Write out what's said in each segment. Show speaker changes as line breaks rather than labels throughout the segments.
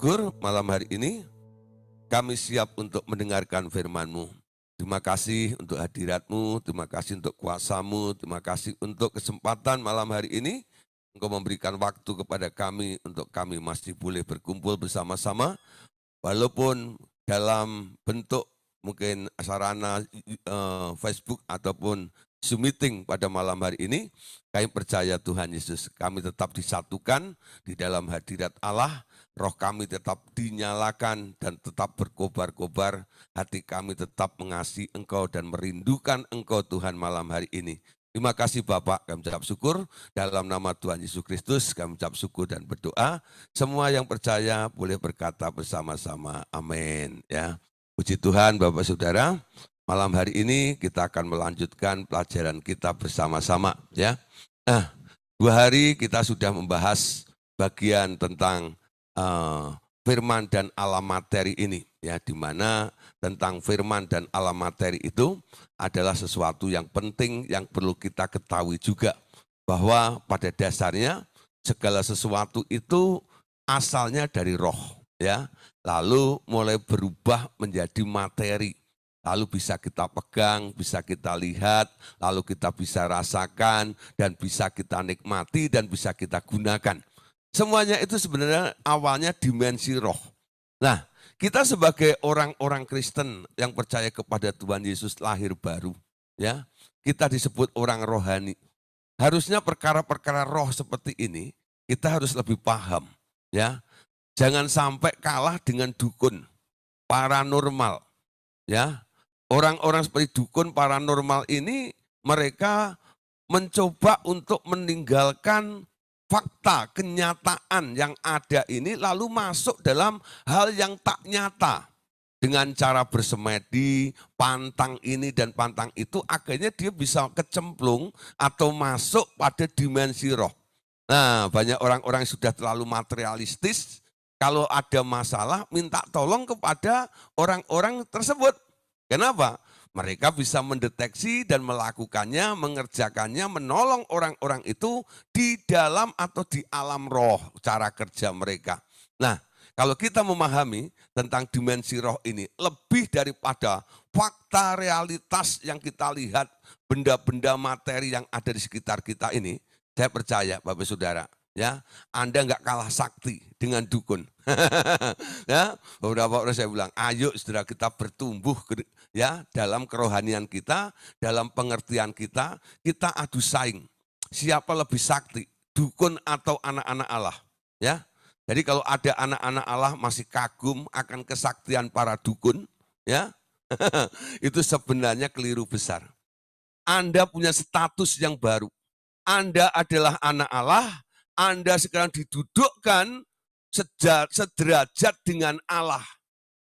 Gur, malam hari ini kami siap untuk mendengarkan firman-Mu. Terima kasih untuk hadiratmu, terima kasih untuk kuasamu, terima kasih untuk kesempatan malam hari ini. Engkau memberikan waktu kepada kami untuk kami masih boleh berkumpul bersama-sama. Walaupun dalam bentuk mungkin sarana uh, Facebook ataupun Zoom meeting pada malam hari ini, kami percaya Tuhan Yesus, kami tetap disatukan di dalam hadirat Allah, roh kami tetap dinyalakan dan tetap berkobar-kobar, hati kami tetap mengasihi Engkau dan merindukan Engkau Tuhan malam hari ini. Terima kasih Bapak, kami ucap syukur. Dalam nama Tuhan Yesus Kristus, kami ucap syukur dan berdoa. Semua yang percaya boleh berkata bersama-sama, amin. Ya. Puji Tuhan Bapak Saudara, malam hari ini kita akan melanjutkan pelajaran kita bersama-sama. ya. Nah, dua hari kita sudah membahas bagian tentang uh, firman dan alam materi ini ya di mana tentang firman dan alam materi itu adalah sesuatu yang penting yang perlu kita ketahui juga bahwa pada dasarnya segala sesuatu itu asalnya dari roh ya lalu mulai berubah menjadi materi lalu bisa kita pegang, bisa kita lihat, lalu kita bisa rasakan dan bisa kita nikmati dan bisa kita gunakan. Semuanya itu sebenarnya awalnya dimensi roh. Nah, kita sebagai orang-orang Kristen yang percaya kepada Tuhan Yesus lahir baru, ya, kita disebut orang rohani. Harusnya perkara-perkara roh seperti ini kita harus lebih paham, ya. Jangan sampai kalah dengan dukun, paranormal, ya. Orang-orang seperti dukun paranormal ini mereka mencoba untuk meninggalkan fakta, kenyataan yang ada ini lalu masuk dalam hal yang tak nyata. Dengan cara bersemedi, pantang ini dan pantang itu, akhirnya dia bisa kecemplung atau masuk pada dimensi roh. Nah, banyak orang-orang sudah terlalu materialistis, kalau ada masalah minta tolong kepada orang-orang tersebut. Kenapa? Mereka bisa mendeteksi dan melakukannya, mengerjakannya, menolong orang-orang itu di dalam atau di alam roh cara kerja mereka. Nah, kalau kita memahami tentang dimensi roh ini lebih daripada fakta realitas yang kita lihat, benda-benda materi yang ada di sekitar kita ini, saya percaya Bapak Saudara, ya Anda nggak kalah sakti dengan dukun ya beberapa orang saya bilang ayo saudara kita bertumbuh ya dalam kerohanian kita dalam pengertian kita kita adu saing siapa lebih sakti dukun atau anak-anak Allah ya jadi kalau ada anak-anak Allah masih kagum akan kesaktian para dukun ya itu sebenarnya keliru besar Anda punya status yang baru Anda adalah anak Allah anda sekarang didudukkan sederajat dengan Allah,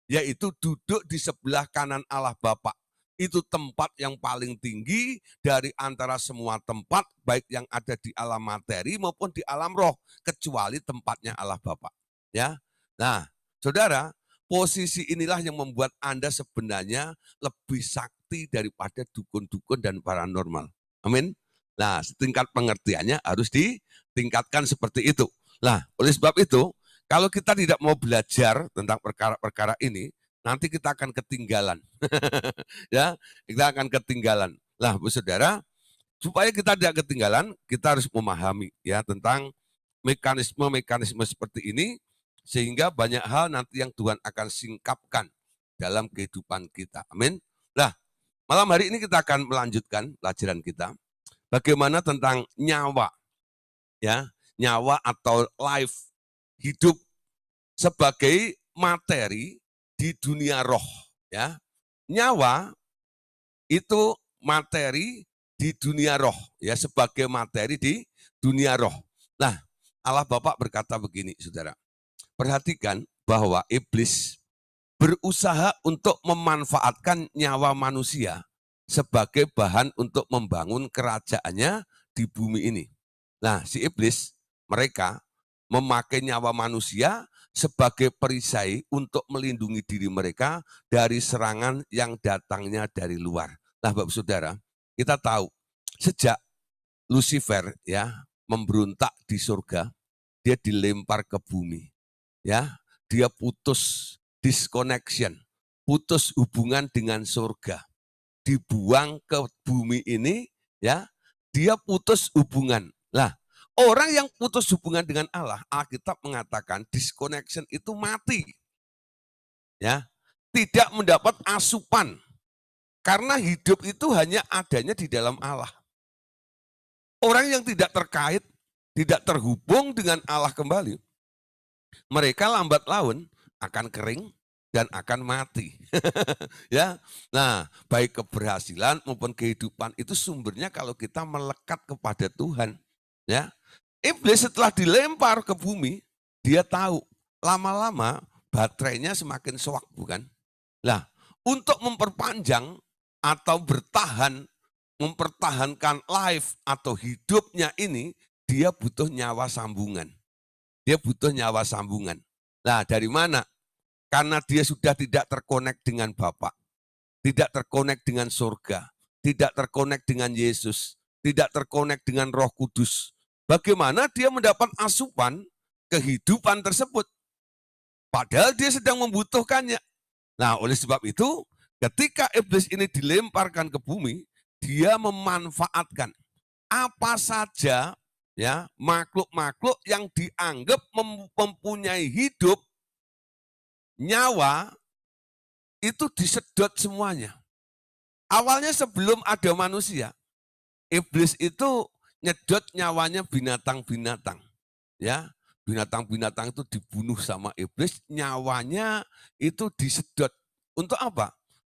yaitu duduk di sebelah kanan Allah Bapa. Itu tempat yang paling tinggi dari antara semua tempat, baik yang ada di alam materi maupun di alam roh, kecuali tempatnya Allah Bapa. Ya, nah, saudara, posisi inilah yang membuat Anda sebenarnya lebih sakti daripada dukun-dukun dan paranormal. Amin. Nah, setingkat pengertiannya harus di, tingkatkan seperti itu. Nah, oleh sebab itu, kalau kita tidak mau belajar tentang perkara-perkara ini, nanti kita akan ketinggalan. ya, kita akan ketinggalan. Lah, Bu Saudara, supaya kita tidak ketinggalan, kita harus memahami ya tentang mekanisme-mekanisme seperti ini sehingga banyak hal nanti yang Tuhan akan singkapkan dalam kehidupan kita. Amin. lah malam hari ini kita akan melanjutkan pelajaran kita bagaimana tentang nyawa ya nyawa atau life hidup sebagai materi di dunia roh ya nyawa itu materi di dunia roh ya sebagai materi di dunia roh nah Allah Bapak berkata begini saudara perhatikan bahwa iblis berusaha untuk memanfaatkan nyawa manusia sebagai bahan untuk membangun kerajaannya di bumi ini Nah, si iblis, mereka memakai nyawa manusia sebagai perisai untuk melindungi diri mereka dari serangan yang datangnya dari luar. Nah, Bapak Saudara, kita tahu sejak Lucifer ya memberontak di surga, dia dilempar ke bumi. Ya, dia putus disconnection, putus hubungan dengan surga. Dibuang ke bumi ini ya, dia putus hubungan lah, orang yang putus hubungan dengan Allah, Alkitab mengatakan disconnection itu mati. Ya, tidak mendapat asupan. Karena hidup itu hanya adanya di dalam Allah. Orang yang tidak terkait, tidak terhubung dengan Allah kembali, mereka lambat laun akan kering dan akan mati. ya. Nah, baik keberhasilan maupun kehidupan itu sumbernya kalau kita melekat kepada Tuhan. Ya. Iblis setelah dilempar ke bumi, dia tahu lama-lama baterainya semakin sewak, bukan? Lah, untuk memperpanjang atau bertahan, mempertahankan life atau hidupnya ini, dia butuh nyawa sambungan. Dia butuh nyawa sambungan. Nah, dari mana? Karena dia sudah tidak terkonek dengan Bapak, tidak terkonek dengan surga, tidak terkonek dengan Yesus, tidak terkonek dengan Roh Kudus, Bagaimana dia mendapat asupan kehidupan tersebut. Padahal dia sedang membutuhkannya. Nah, oleh sebab itu, ketika iblis ini dilemparkan ke bumi, dia memanfaatkan apa saja ya makhluk-makhluk yang dianggap mempunyai hidup nyawa itu disedot semuanya. Awalnya sebelum ada manusia, iblis itu nyedot nyawanya binatang-binatang. Ya, binatang-binatang itu dibunuh sama iblis, nyawanya itu disedot. Untuk apa?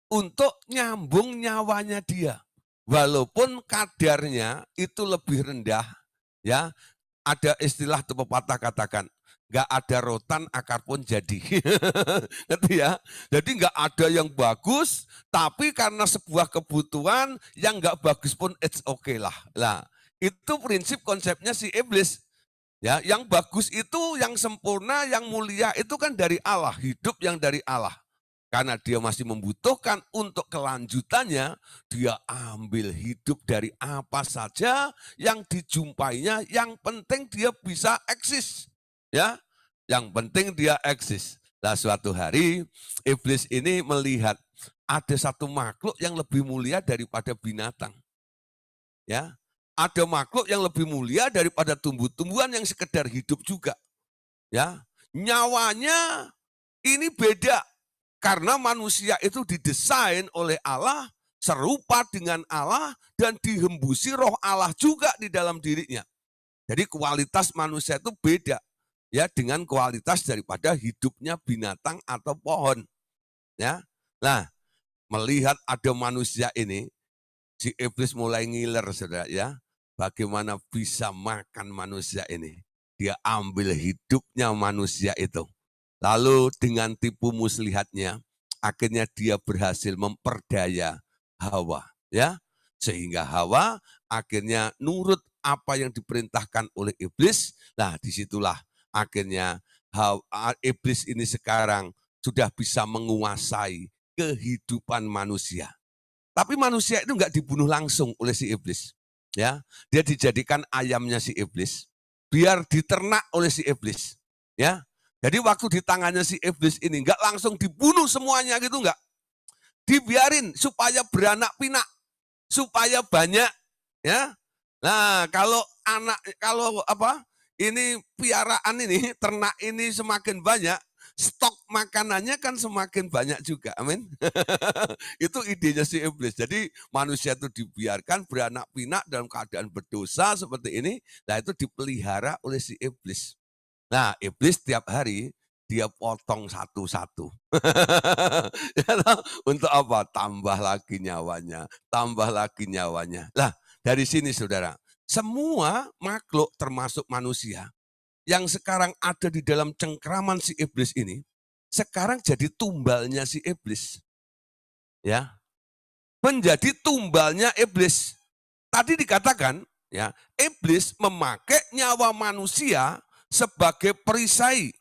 Untuk nyambung nyawanya dia. Walaupun kadarnya itu lebih rendah, ya. Ada istilah atau pepatah katakan, nggak ada rotan akar pun jadi. Ngerti ya? Jadi nggak ada yang bagus, tapi karena sebuah kebutuhan yang nggak bagus pun it's okay lah. Lah, itu prinsip konsepnya si iblis. Ya, yang bagus itu, yang sempurna, yang mulia itu kan dari Allah, hidup yang dari Allah. Karena dia masih membutuhkan untuk kelanjutannya, dia ambil hidup dari apa saja yang dijumpainya, yang penting dia bisa eksis. Ya, yang penting dia eksis. Nah, suatu hari iblis ini melihat ada satu makhluk yang lebih mulia daripada binatang. Ya, ada makhluk yang lebih mulia daripada tumbuh-tumbuhan yang sekedar hidup juga. Ya, nyawanya ini beda karena manusia itu didesain oleh Allah serupa dengan Allah dan dihembusi roh Allah juga di dalam dirinya. Jadi kualitas manusia itu beda ya dengan kualitas daripada hidupnya binatang atau pohon. Ya. Nah, melihat ada manusia ini Si iblis mulai ngiler, saudara ya. Bagaimana bisa makan manusia ini? Dia ambil hidupnya manusia itu. Lalu dengan tipu muslihatnya, akhirnya dia berhasil memperdaya Hawa, ya. Sehingga Hawa akhirnya nurut apa yang diperintahkan oleh iblis. Nah, disitulah akhirnya Hawa, iblis ini sekarang sudah bisa menguasai kehidupan manusia. Tapi manusia itu nggak dibunuh langsung oleh si iblis. Ya, dia dijadikan ayamnya si iblis, biar diternak oleh si iblis. Ya, jadi waktu di tangannya si iblis ini nggak langsung dibunuh semuanya gitu nggak? Dibiarin supaya beranak pinak, supaya banyak. Ya, nah kalau anak kalau apa ini piaraan ini ternak ini semakin banyak stok makanannya kan semakin banyak juga. Amin. itu idenya si iblis. Jadi manusia itu dibiarkan beranak pinak dalam keadaan berdosa seperti ini. Nah itu dipelihara oleh si iblis. Nah iblis tiap hari dia potong satu-satu. Ya untuk apa? Tambah lagi nyawanya, tambah lagi nyawanya. Lah, dari sini saudara, semua makhluk termasuk manusia yang sekarang ada di dalam cengkraman si iblis ini, sekarang jadi tumbalnya si iblis. Ya. Menjadi tumbalnya iblis. Tadi dikatakan, ya, iblis memakai nyawa manusia sebagai perisai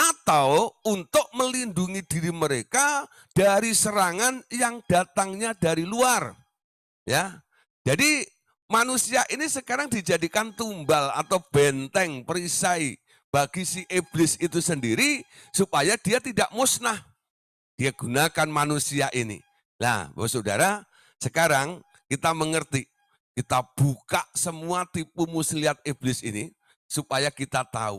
atau untuk melindungi diri mereka dari serangan yang datangnya dari luar. Ya. Jadi Manusia ini sekarang dijadikan tumbal atau benteng, perisai bagi si iblis itu sendiri supaya dia tidak musnah. Dia gunakan manusia ini. Nah, Bapak Saudara, sekarang kita mengerti, kita buka semua tipu muslihat iblis ini supaya kita tahu.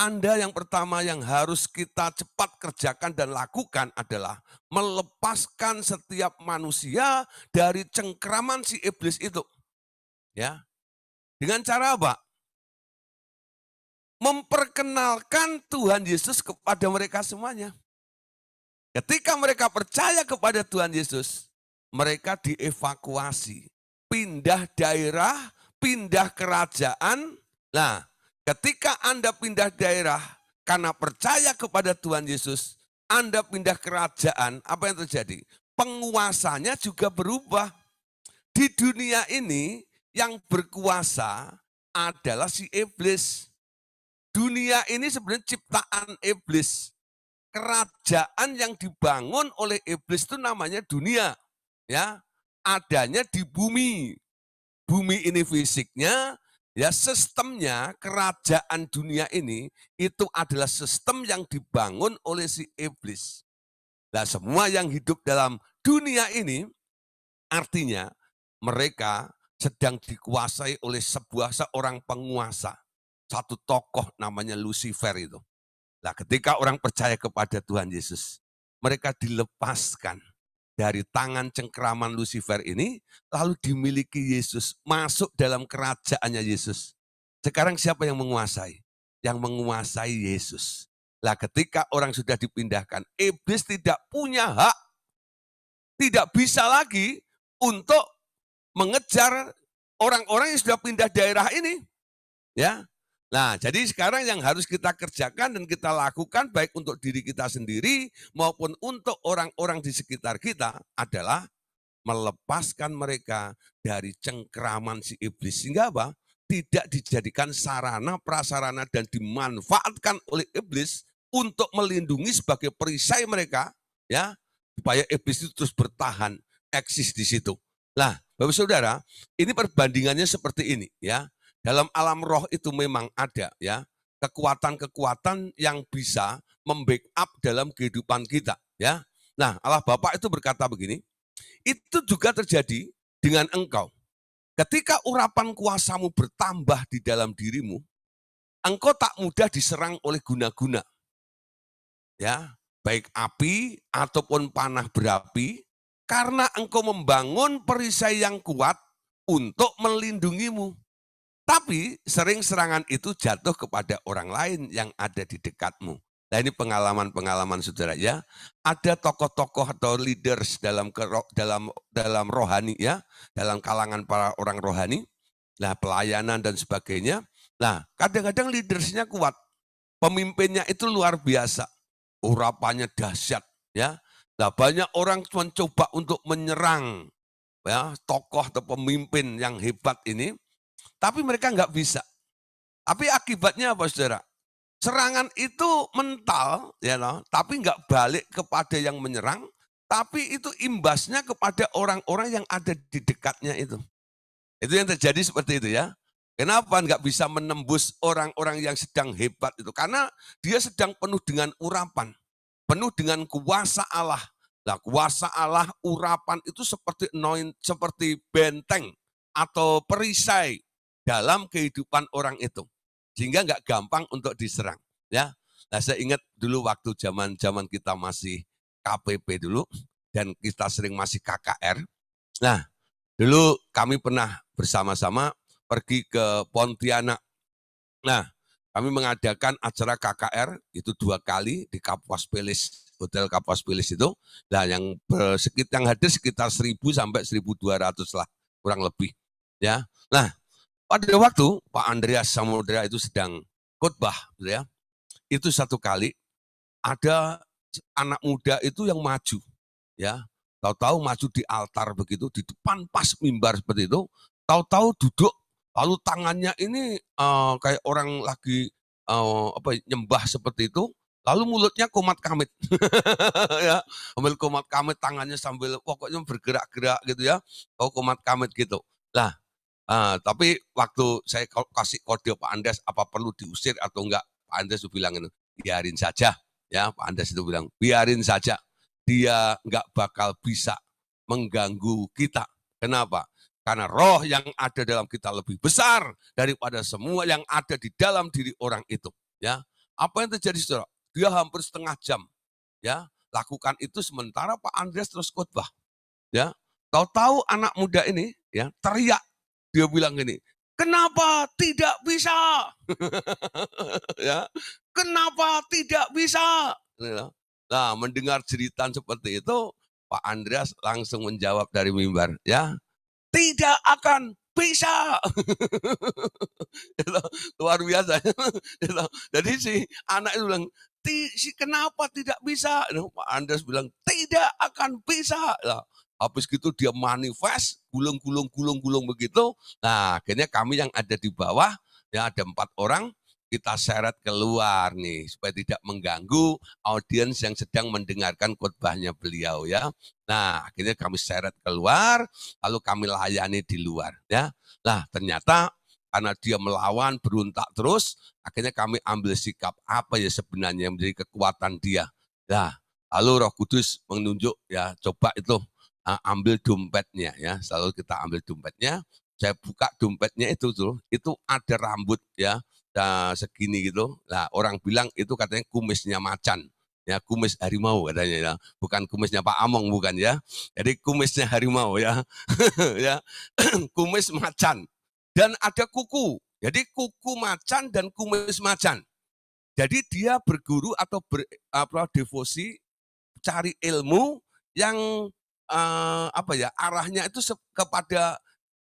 Anda yang pertama yang harus kita cepat kerjakan dan lakukan adalah melepaskan setiap manusia dari cengkraman si iblis itu. Ya. Dengan cara apa? Memperkenalkan Tuhan Yesus kepada mereka semuanya. Ketika mereka percaya kepada Tuhan Yesus, mereka dievakuasi, pindah daerah, pindah kerajaan. Nah, ketika Anda pindah daerah karena percaya kepada Tuhan Yesus, Anda pindah kerajaan, apa yang terjadi? Penguasanya juga berubah. Di dunia ini, yang berkuasa adalah si iblis. Dunia ini sebenarnya ciptaan iblis. Kerajaan yang dibangun oleh iblis itu namanya dunia. Ya, adanya di bumi. Bumi ini fisiknya, ya sistemnya kerajaan dunia ini itu adalah sistem yang dibangun oleh si iblis. Nah, semua yang hidup dalam dunia ini artinya mereka sedang dikuasai oleh sebuah seorang penguasa. Satu tokoh namanya Lucifer itu. Nah ketika orang percaya kepada Tuhan Yesus, mereka dilepaskan dari tangan cengkeraman Lucifer ini, lalu dimiliki Yesus, masuk dalam kerajaannya Yesus. Sekarang siapa yang menguasai? Yang menguasai Yesus. Lah ketika orang sudah dipindahkan, iblis tidak punya hak, tidak bisa lagi untuk mengejar orang-orang yang sudah pindah daerah ini. Ya. Nah, jadi sekarang yang harus kita kerjakan dan kita lakukan baik untuk diri kita sendiri maupun untuk orang-orang di sekitar kita adalah melepaskan mereka dari cengkraman si iblis. Sehingga apa? Tidak dijadikan sarana, prasarana, dan dimanfaatkan oleh iblis untuk melindungi sebagai perisai mereka, ya supaya iblis itu terus bertahan, eksis di situ. Lah, Bapak Saudara, ini perbandingannya seperti ini ya. Dalam alam roh itu memang ada ya kekuatan-kekuatan yang bisa membackup dalam kehidupan kita ya. Nah, Allah Bapa itu berkata begini, itu juga terjadi dengan engkau. Ketika urapan kuasamu bertambah di dalam dirimu, engkau tak mudah diserang oleh guna-guna. Ya, baik api ataupun panah berapi karena engkau membangun perisai yang kuat untuk melindungimu. Tapi sering serangan itu jatuh kepada orang lain yang ada di dekatmu. Nah ini pengalaman-pengalaman saudara ya. Ada tokoh-tokoh atau leaders dalam dalam dalam rohani ya, dalam kalangan para orang rohani, nah pelayanan dan sebagainya. Nah kadang-kadang leadersnya kuat, pemimpinnya itu luar biasa, urapannya dahsyat ya, Nah banyak orang mencoba untuk menyerang ya tokoh atau pemimpin yang hebat ini, tapi mereka nggak bisa. Tapi akibatnya apa saudara? Serangan itu mental, ya you know, tapi nggak balik kepada yang menyerang, tapi itu imbasnya kepada orang-orang yang ada di dekatnya itu. Itu yang terjadi seperti itu ya. Kenapa nggak bisa menembus orang-orang yang sedang hebat itu? Karena dia sedang penuh dengan urapan penuh dengan kuasa Allah. Nah, kuasa Allah urapan itu seperti anoint, seperti benteng atau perisai dalam kehidupan orang itu. Sehingga nggak gampang untuk diserang. Ya, Nah saya ingat dulu waktu zaman zaman kita masih KPP dulu dan kita sering masih KKR. Nah dulu kami pernah bersama-sama pergi ke Pontianak. Nah kami mengadakan acara KKR itu dua kali di Kapuas Pilis, Hotel Kapuas Pilis itu. Nah, yang bersekit yang hadir sekitar 1000 sampai 1200 lah, kurang lebih. Ya. Nah, pada waktu Pak Andreas Samudra itu sedang khotbah, gitu ya. Itu satu kali ada anak muda itu yang maju, ya. Tahu-tahu maju di altar begitu, di depan pas mimbar seperti itu, tahu-tahu duduk lalu tangannya ini uh, kayak orang lagi uh, apa nyembah seperti itu lalu mulutnya komat kamit ya ambil komat kamit tangannya sambil pokoknya bergerak-gerak gitu ya oh komat kamit gitu lah uh, tapi waktu saya kasih kode Pak Andes apa perlu diusir atau enggak Pak Andes itu bilang gitu, biarin saja ya Pak Andes itu bilang biarin saja dia enggak bakal bisa mengganggu kita kenapa karena roh yang ada dalam kita lebih besar daripada semua yang ada di dalam diri orang itu. Ya, apa yang terjadi saudara? Dia hampir setengah jam. Ya, lakukan itu sementara Pak Andreas terus khotbah. Ya, tahu-tahu anak muda ini ya teriak. Dia bilang gini, kenapa tidak bisa? ya, kenapa tidak bisa? Nah, mendengar cerita seperti itu, Pak Andreas langsung menjawab dari mimbar, ya tidak akan bisa. Luar biasa. Jadi si anak itu bilang, si kenapa tidak bisa? Pak Andes bilang, tidak akan bisa. Nah, habis gitu dia manifest, gulung-gulung-gulung-gulung begitu. Nah, akhirnya kami yang ada di bawah, ya ada empat orang, kita seret keluar nih supaya tidak mengganggu audiens yang sedang mendengarkan khotbahnya beliau ya. Nah, akhirnya kami seret keluar, lalu kami layani di luar. Ya, Nah, ternyata karena dia melawan, beruntak terus, akhirnya kami ambil sikap apa ya sebenarnya yang menjadi kekuatan dia. Nah, lalu Roh Kudus menunjuk ya coba itu ambil dompetnya ya, selalu kita ambil dompetnya. Saya buka dompetnya itu tuh, itu ada rambut ya, segini gitu. Nah, orang bilang itu katanya kumisnya macan ya kumis harimau katanya ya bukan kumisnya Pak Among bukan ya jadi kumisnya harimau ya ya kumis macan dan ada kuku jadi kuku macan dan kumis macan jadi dia berguru atau ber, apa devosi cari ilmu yang eh, apa ya arahnya itu kepada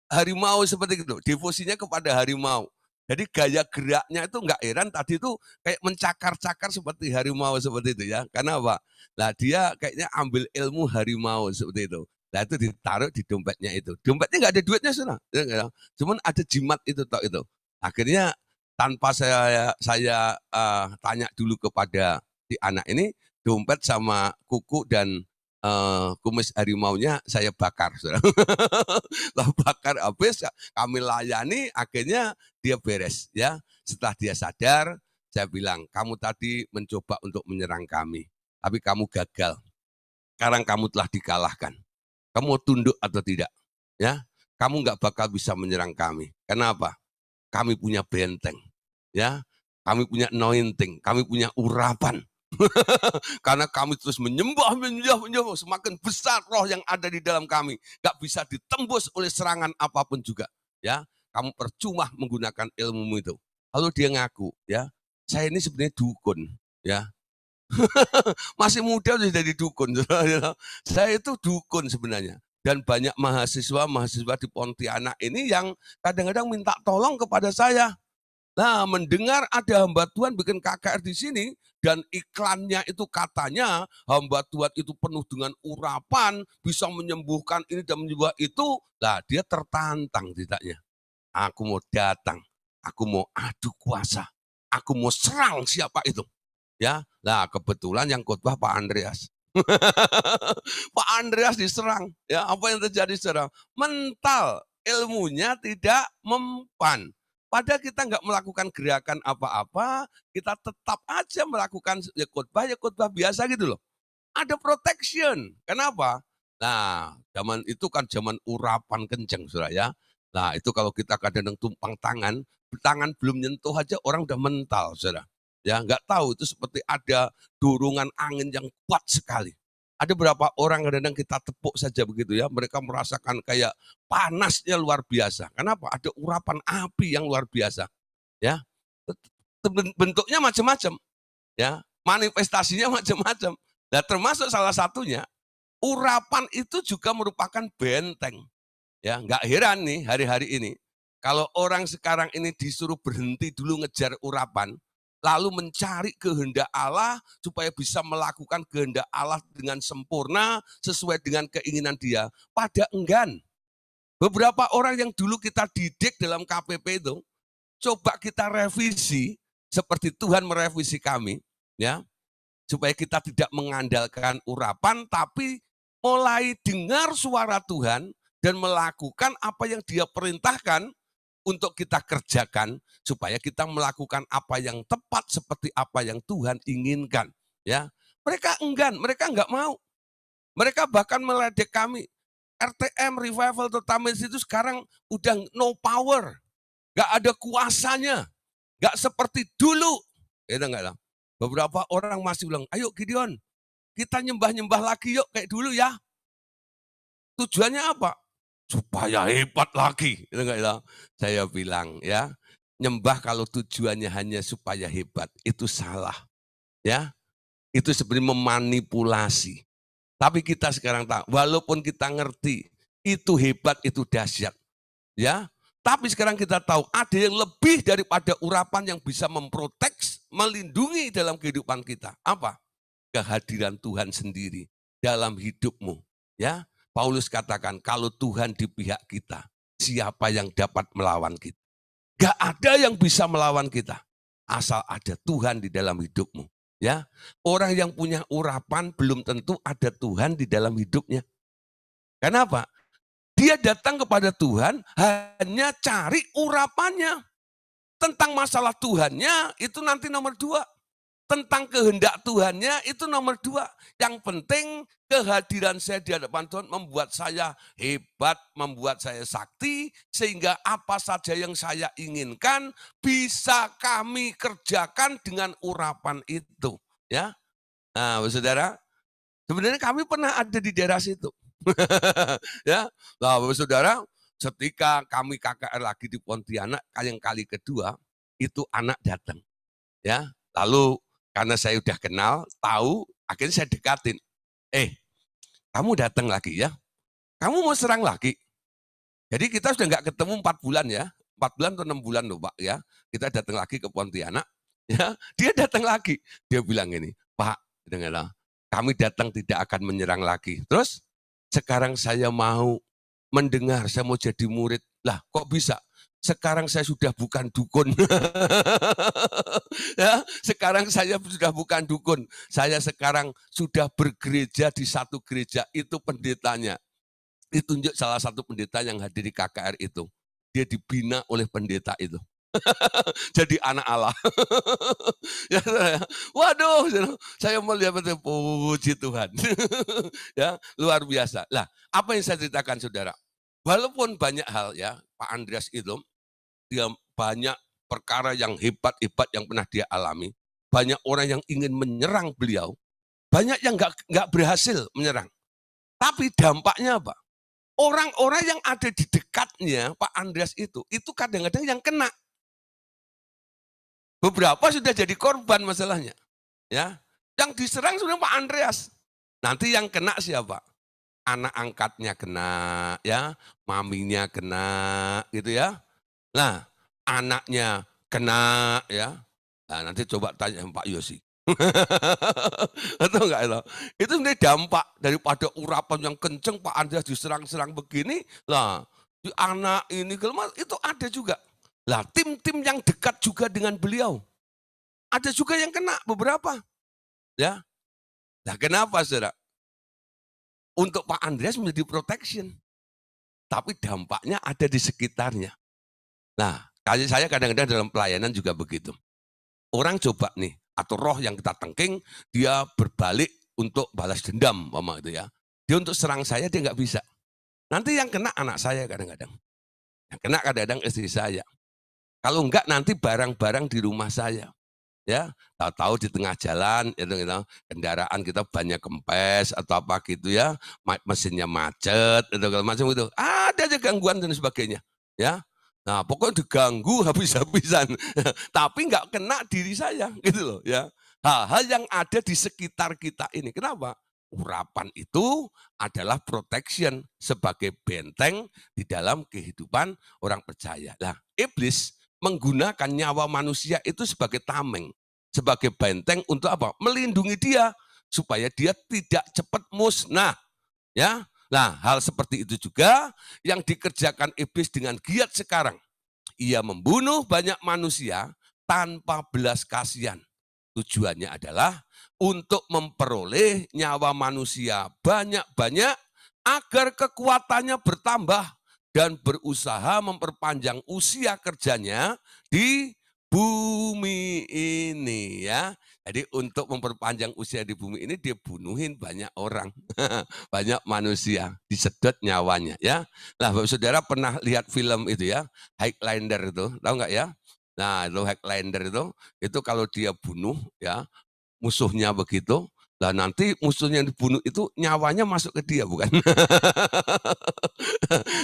harimau seperti itu devosinya kepada harimau jadi gaya geraknya itu enggak heran tadi itu kayak mencakar-cakar seperti harimau seperti itu ya. Karena apa? Nah dia kayaknya ambil ilmu harimau seperti itu. Nah itu ditaruh di dompetnya itu. Dompetnya enggak ada duitnya sana. Ya Cuman ada jimat itu tok itu. Akhirnya tanpa saya saya uh, tanya dulu kepada si anak ini dompet sama kuku dan Eh, kumis harimaunya saya bakar. Lah bakar habis kami layani akhirnya dia beres ya. Setelah dia sadar, saya bilang, "Kamu tadi mencoba untuk menyerang kami, tapi kamu gagal. Sekarang kamu telah dikalahkan. Kamu tunduk atau tidak?" Ya. Kamu nggak bakal bisa menyerang kami. Kenapa? Kami punya benteng. Ya. Kami punya anointing, kami punya urapan Karena kami terus menyembah, menyembah, menyembah. Semakin besar roh yang ada di dalam kami. Gak bisa ditembus oleh serangan apapun juga. Ya, Kamu percuma menggunakan ilmu itu. Lalu dia ngaku, ya, saya ini sebenarnya dukun. ya Masih muda sudah jadi dukun. Ya. saya itu dukun sebenarnya. Dan banyak mahasiswa-mahasiswa di Pontianak ini yang kadang-kadang minta tolong kepada saya. Nah, mendengar ada hamba Tuhan bikin KKR di sini, dan iklannya itu katanya hamba Tuhan itu penuh dengan urapan, bisa menyembuhkan ini dan menyembuhkan itu, lah dia tertantang tidaknya. Aku mau datang, aku mau adu kuasa, aku mau serang siapa itu. Ya, lah kebetulan yang khotbah Pak Andreas. Pak Andreas diserang, ya apa yang terjadi serang? Mental ilmunya tidak mempan Padahal kita nggak melakukan gerakan apa-apa, kita tetap aja melakukan ya khotbah ya khotbah biasa gitu loh. Ada protection. Kenapa? Nah, zaman itu kan zaman urapan kenceng suraya. Nah, itu kalau kita kadang-kadang tumpang tangan, tangan belum nyentuh aja orang udah mental, saudara. Ya, nggak tahu itu seperti ada dorongan angin yang kuat sekali. Ada berapa orang kadang-kadang kita tepuk saja begitu ya, mereka merasakan kayak panasnya luar biasa. Kenapa? Ada urapan api yang luar biasa. Ya. Bentuknya macam-macam. Ya, manifestasinya macam-macam. Nah, termasuk salah satunya urapan itu juga merupakan benteng. Ya, nggak heran nih hari-hari ini kalau orang sekarang ini disuruh berhenti dulu ngejar urapan, lalu mencari kehendak Allah supaya bisa melakukan kehendak Allah dengan sempurna sesuai dengan keinginan dia. Pada enggan. Beberapa orang yang dulu kita didik dalam KPP itu, coba kita revisi seperti Tuhan merevisi kami, ya supaya kita tidak mengandalkan urapan, tapi mulai dengar suara Tuhan dan melakukan apa yang Dia perintahkan untuk kita kerjakan supaya kita melakukan apa yang tepat seperti apa yang Tuhan inginkan. Ya, mereka enggan, mereka enggak mau. Mereka bahkan meledek kami. RTM revival Tertamis itu sekarang udah no power, enggak ada kuasanya, enggak seperti dulu. Ya enggak lah. Beberapa orang masih bilang, ayo Gideon, kita nyembah-nyembah lagi yuk kayak dulu ya. Tujuannya apa? supaya hebat lagi. Gitu Saya bilang ya, nyembah kalau tujuannya hanya supaya hebat, itu salah. Ya, itu sebenarnya memanipulasi. Tapi kita sekarang tahu, walaupun kita ngerti itu hebat, itu dahsyat. Ya, tapi sekarang kita tahu ada yang lebih daripada urapan yang bisa memproteks, melindungi dalam kehidupan kita. Apa? Kehadiran Tuhan sendiri dalam hidupmu. Ya, Paulus katakan, kalau Tuhan di pihak kita, siapa yang dapat melawan kita? Gak ada yang bisa melawan kita. Asal ada Tuhan di dalam hidupmu. Ya, orang yang punya urapan belum tentu ada Tuhan di dalam hidupnya. Kenapa? Dia datang kepada Tuhan hanya cari urapannya. Tentang masalah Tuhannya itu nanti nomor dua tentang kehendak Tuhannya itu nomor dua. Yang penting kehadiran saya di hadapan Tuhan membuat saya hebat, membuat saya sakti, sehingga apa saja yang saya inginkan bisa kami kerjakan dengan urapan itu. Ya, nah, saudara, sebenarnya kami pernah ada di daerah situ. ya, nah, saudara, ketika kami KKR lagi di Pontianak, yang kali kedua itu anak datang. Ya, lalu karena saya udah kenal, tahu, akhirnya saya dekatin. Eh, kamu datang lagi ya. Kamu mau serang lagi. Jadi kita sudah nggak ketemu empat bulan ya. Empat bulan atau enam bulan loh Pak ya. Kita datang lagi ke Pontianak. Ya, dia datang lagi. Dia bilang ini, Pak, dengarlah, kami datang tidak akan menyerang lagi. Terus, sekarang saya mau mendengar, saya mau jadi murid. Lah, kok bisa? sekarang saya sudah bukan dukun. ya, sekarang saya sudah bukan dukun. Saya sekarang sudah bergereja di satu gereja. Itu pendetanya. Ditunjuk salah satu pendeta yang hadir di KKR itu. Dia dibina oleh pendeta itu. Jadi anak Allah. ya, saya, waduh, saya melihat betul puji Tuhan. ya, luar biasa. Lah, apa yang saya ceritakan saudara? Walaupun banyak hal ya, Pak Andreas itu dia banyak perkara yang hebat-hebat yang pernah dia alami. Banyak orang yang ingin menyerang beliau. Banyak yang nggak nggak berhasil menyerang. Tapi dampaknya apa? Orang-orang yang ada di dekatnya Pak Andreas itu, itu kadang-kadang yang kena. Beberapa sudah jadi korban masalahnya. Ya, yang diserang sudah Pak Andreas. Nanti yang kena siapa? Anak angkatnya kena, ya, maminya kena, gitu ya Nah, anaknya kena ya. Nah, nanti coba tanya Pak Yosi. Atau enggak itu? Ya itu sebenarnya dampak daripada urapan yang kenceng Pak Andreas diserang-serang begini. Lah, di anak ini itu ada juga. Lah, tim-tim yang dekat juga
dengan beliau. Ada juga yang kena beberapa. Ya. Nah, kenapa Saudara? Untuk Pak Andreas menjadi protection.
Tapi dampaknya ada di sekitarnya. Nah, kasih saya kadang-kadang dalam pelayanan juga begitu. Orang coba nih, atau roh yang kita tengking, dia berbalik untuk balas dendam, mama itu ya. Dia untuk serang saya, dia nggak bisa. Nanti yang kena anak saya kadang-kadang. Yang kena kadang-kadang istri saya. Kalau enggak nanti barang-barang di rumah saya. Ya, tahu-tahu di tengah jalan ya, itu itu kendaraan kita banyak kempes atau apa gitu ya, mesinnya macet, itu macam itu. Ada aja gangguan dan sebagainya. Ya, Nah, pokoknya diganggu habis-habisan. Tapi nggak kena diri saya, gitu loh ya. Hal-hal yang ada di sekitar kita ini. Kenapa? Urapan itu adalah protection sebagai benteng di dalam kehidupan orang percaya. Nah, iblis menggunakan nyawa manusia itu sebagai tameng, sebagai benteng untuk apa? Melindungi dia supaya dia tidak cepat musnah. Ya, Nah, hal seperti itu juga yang dikerjakan iblis dengan giat sekarang. Ia membunuh banyak manusia tanpa belas kasihan. Tujuannya adalah untuk memperoleh nyawa manusia banyak-banyak agar kekuatannya bertambah dan berusaha memperpanjang usia kerjanya di bumi ini ya. Jadi untuk memperpanjang usia di bumi ini dia bunuhin banyak orang, banyak manusia, disedot nyawanya ya. Lah, Bapak Saudara pernah lihat film itu ya, Highlander itu, tahu nggak ya? Nah, itu Highlander itu, itu kalau dia bunuh ya musuhnya begitu, lah nanti musuhnya yang dibunuh itu nyawanya masuk ke dia bukan?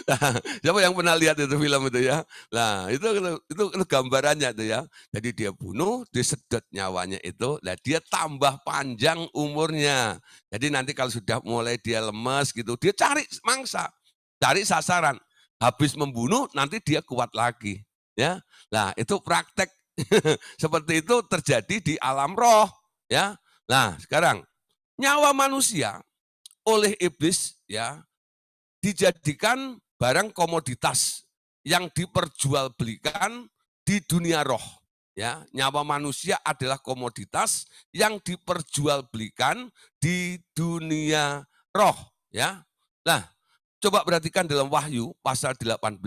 nah, siapa yang pernah lihat itu film itu ya? Nah itu, itu itu gambarannya itu ya. Jadi dia bunuh, disedot nyawanya itu, nah dia tambah panjang umurnya. Jadi nanti kalau sudah mulai dia lemes gitu, dia cari mangsa, cari sasaran. Habis membunuh nanti dia kuat lagi. Ya, nah itu praktek seperti itu terjadi di alam roh. Ya, Nah, sekarang nyawa manusia oleh iblis ya dijadikan barang komoditas yang diperjualbelikan di dunia roh. Ya, nyawa manusia adalah komoditas yang diperjualbelikan di dunia roh, ya. Nah, coba perhatikan dalam Wahyu pasal 18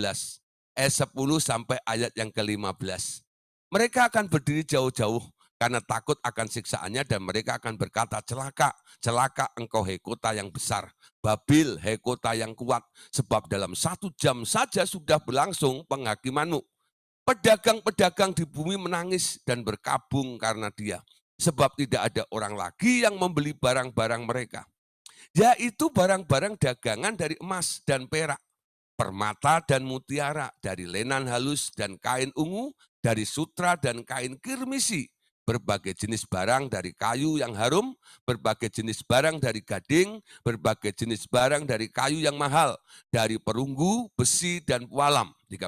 ayat 10 sampai ayat yang ke-15. Mereka akan berdiri jauh-jauh karena takut akan siksaannya dan mereka akan berkata, celaka, celaka engkau hekota yang besar, babil hekota yang kuat, sebab dalam satu jam saja sudah berlangsung penghakimanmu. Pedagang-pedagang di bumi menangis dan berkabung karena dia, sebab tidak ada orang lagi yang membeli barang-barang mereka. Yaitu barang-barang dagangan dari emas dan perak, permata dan mutiara, dari lenan halus dan kain ungu, dari sutra dan kain kirmisi, berbagai jenis barang dari kayu yang harum, berbagai jenis barang dari gading, berbagai jenis barang dari kayu yang mahal, dari perunggu, besi, dan walam. 13.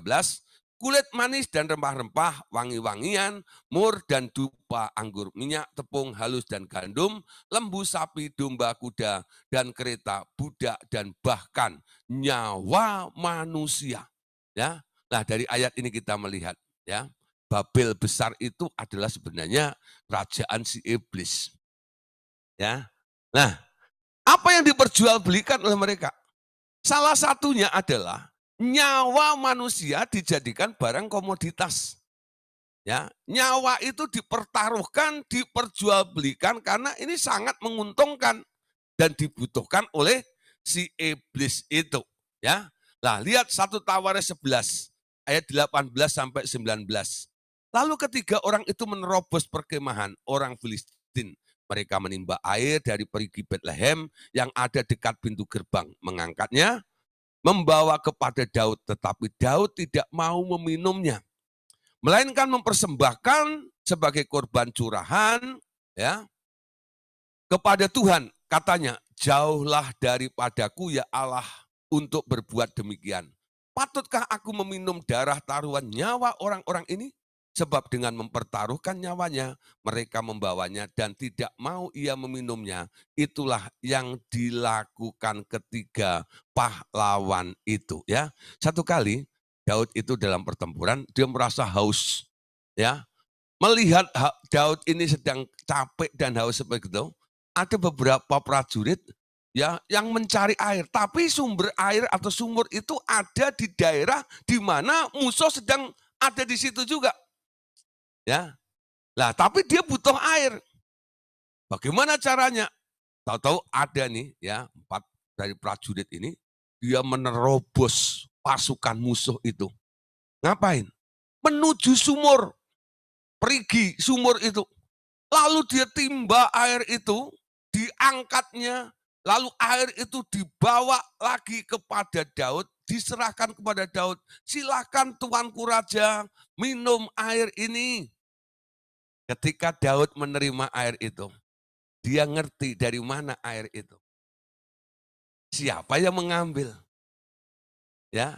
Kulit manis dan rempah-rempah, wangi-wangian, mur dan dupa anggur, minyak, tepung halus dan gandum, lembu sapi, domba, kuda, dan kereta, budak, dan bahkan nyawa manusia. Ya, Nah dari ayat ini kita melihat ya Babel besar itu adalah sebenarnya kerajaan si iblis. Ya. Nah, apa yang diperjualbelikan oleh mereka? Salah satunya adalah nyawa manusia dijadikan barang komoditas. Ya, nyawa itu dipertaruhkan, diperjualbelikan karena ini sangat menguntungkan dan dibutuhkan oleh si iblis itu, ya. Lah, lihat satu tawarnya 11 ayat 18 sampai 19. Lalu ketiga orang itu menerobos perkemahan orang Filistin. Mereka menimba air dari perigi Bethlehem yang ada dekat pintu gerbang. Mengangkatnya, membawa kepada Daud. Tetapi Daud tidak mau meminumnya. Melainkan mempersembahkan sebagai korban curahan ya kepada Tuhan. Katanya, jauhlah daripadaku ya Allah untuk berbuat demikian. Patutkah aku meminum darah taruhan nyawa orang-orang ini? Sebab dengan mempertaruhkan nyawanya, mereka membawanya dan tidak mau ia meminumnya. Itulah yang dilakukan ketiga pahlawan itu. Ya, satu kali Daud itu dalam pertempuran dia merasa haus. Ya, melihat Daud ini sedang capek dan haus seperti itu, ada beberapa prajurit ya yang mencari air, tapi sumber air atau sumur itu ada di daerah di mana musuh sedang ada di situ juga Ya. Lah, tapi dia butuh air. Bagaimana caranya? Tahu-tahu ada nih ya, empat dari prajurit ini dia menerobos pasukan musuh itu. Ngapain? Menuju sumur. Perigi sumur itu. Lalu dia timba air itu, diangkatnya, lalu air itu dibawa lagi kepada Daud, diserahkan kepada Daud. Silahkan tuanku raja, minum air ini. Ketika Daud menerima air itu, dia ngerti dari mana
air itu. Siapa yang mengambil? Ya,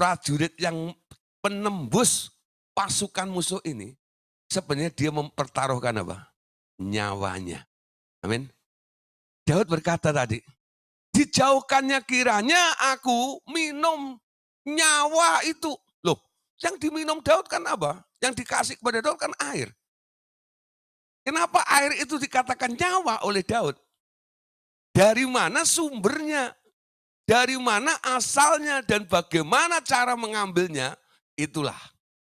prajurit yang penembus pasukan musuh ini,
sebenarnya dia mempertaruhkan apa? Nyawanya. Amin. Daud berkata tadi, dijauhkannya kiranya aku minum nyawa itu yang diminum Daud kan apa? Yang dikasih kepada Daud kan air. Kenapa air itu dikatakan nyawa oleh Daud? Dari mana sumbernya? Dari mana asalnya dan bagaimana cara mengambilnya? Itulah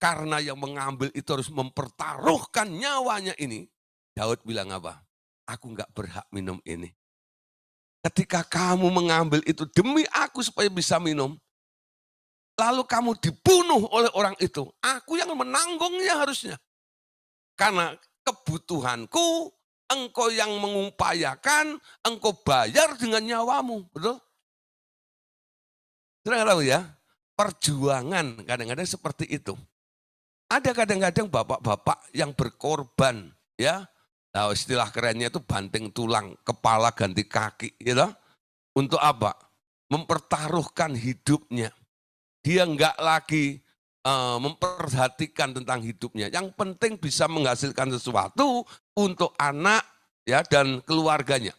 karena yang mengambil itu harus mempertaruhkan nyawanya ini. Daud bilang apa? Aku nggak berhak minum ini. Ketika kamu mengambil itu demi aku supaya bisa minum, lalu kamu dibunuh oleh orang itu, aku yang menanggungnya harusnya. Karena kebutuhanku, engkau yang mengupayakan, engkau bayar dengan nyawamu. Betul? Sudah tahu ya, perjuangan kadang-kadang seperti itu. Ada kadang-kadang bapak-bapak yang berkorban, ya. Nah, istilah kerennya itu banting tulang, kepala ganti kaki, gitu. Untuk apa? Mempertaruhkan hidupnya dia enggak lagi uh, memperhatikan tentang hidupnya. Yang penting bisa menghasilkan sesuatu untuk anak ya dan keluarganya.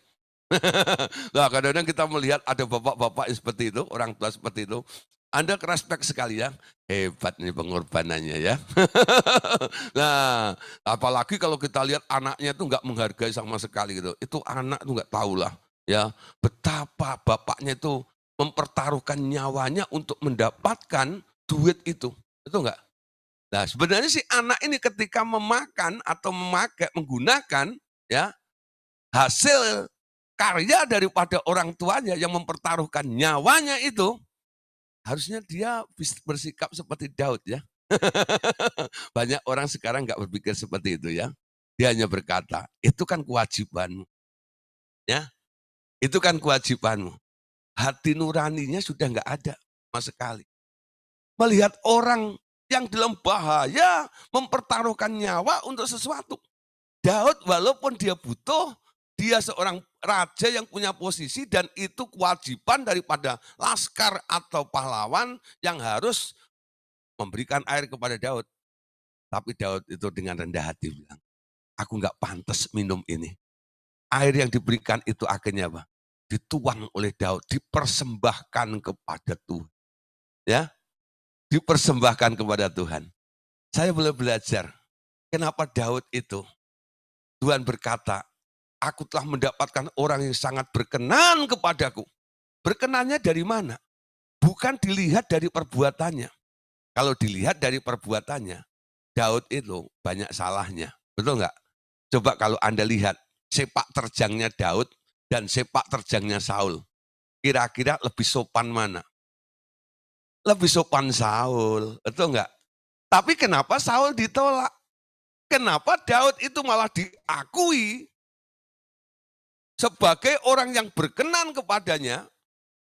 nah, kadang-kadang kita melihat ada bapak-bapak seperti itu, orang tua seperti itu. Anda respect sekali ya. Hebat nih pengorbanannya ya. nah, apalagi kalau kita lihat anaknya itu nggak menghargai sama sekali gitu. Itu anak tuh nggak tahu lah ya betapa bapaknya itu mempertaruhkan nyawanya untuk mendapatkan duit itu. itu enggak? Nah, sebenarnya si anak ini ketika memakan atau memakai menggunakan ya hasil karya daripada orang tuanya yang mempertaruhkan nyawanya itu harusnya dia bersikap seperti Daud ya. Banyak orang sekarang nggak berpikir seperti itu ya. Dia hanya berkata, itu kan kewajibanmu. Ya, itu kan kewajibanmu hati nuraninya sudah nggak ada sama sekali. Melihat orang yang dalam bahaya mempertaruhkan nyawa untuk sesuatu. Daud walaupun dia butuh, dia seorang raja yang punya posisi dan itu kewajiban daripada laskar atau pahlawan yang harus memberikan air kepada Daud. Tapi Daud itu dengan rendah hati bilang, aku nggak pantas minum ini. Air yang diberikan itu akhirnya apa? dituang oleh Daud, dipersembahkan kepada Tuhan. Ya, dipersembahkan kepada Tuhan. Saya boleh belajar kenapa Daud itu Tuhan berkata, aku telah mendapatkan orang yang sangat berkenan kepadaku. Berkenannya dari mana? Bukan dilihat dari perbuatannya. Kalau dilihat dari perbuatannya, Daud itu banyak salahnya. Betul enggak? Coba kalau Anda lihat sepak terjangnya Daud dan sepak terjangnya Saul. Kira-kira lebih sopan mana? Lebih sopan Saul, betul enggak? Tapi kenapa Saul ditolak? Kenapa Daud itu malah diakui sebagai orang yang berkenan kepadanya,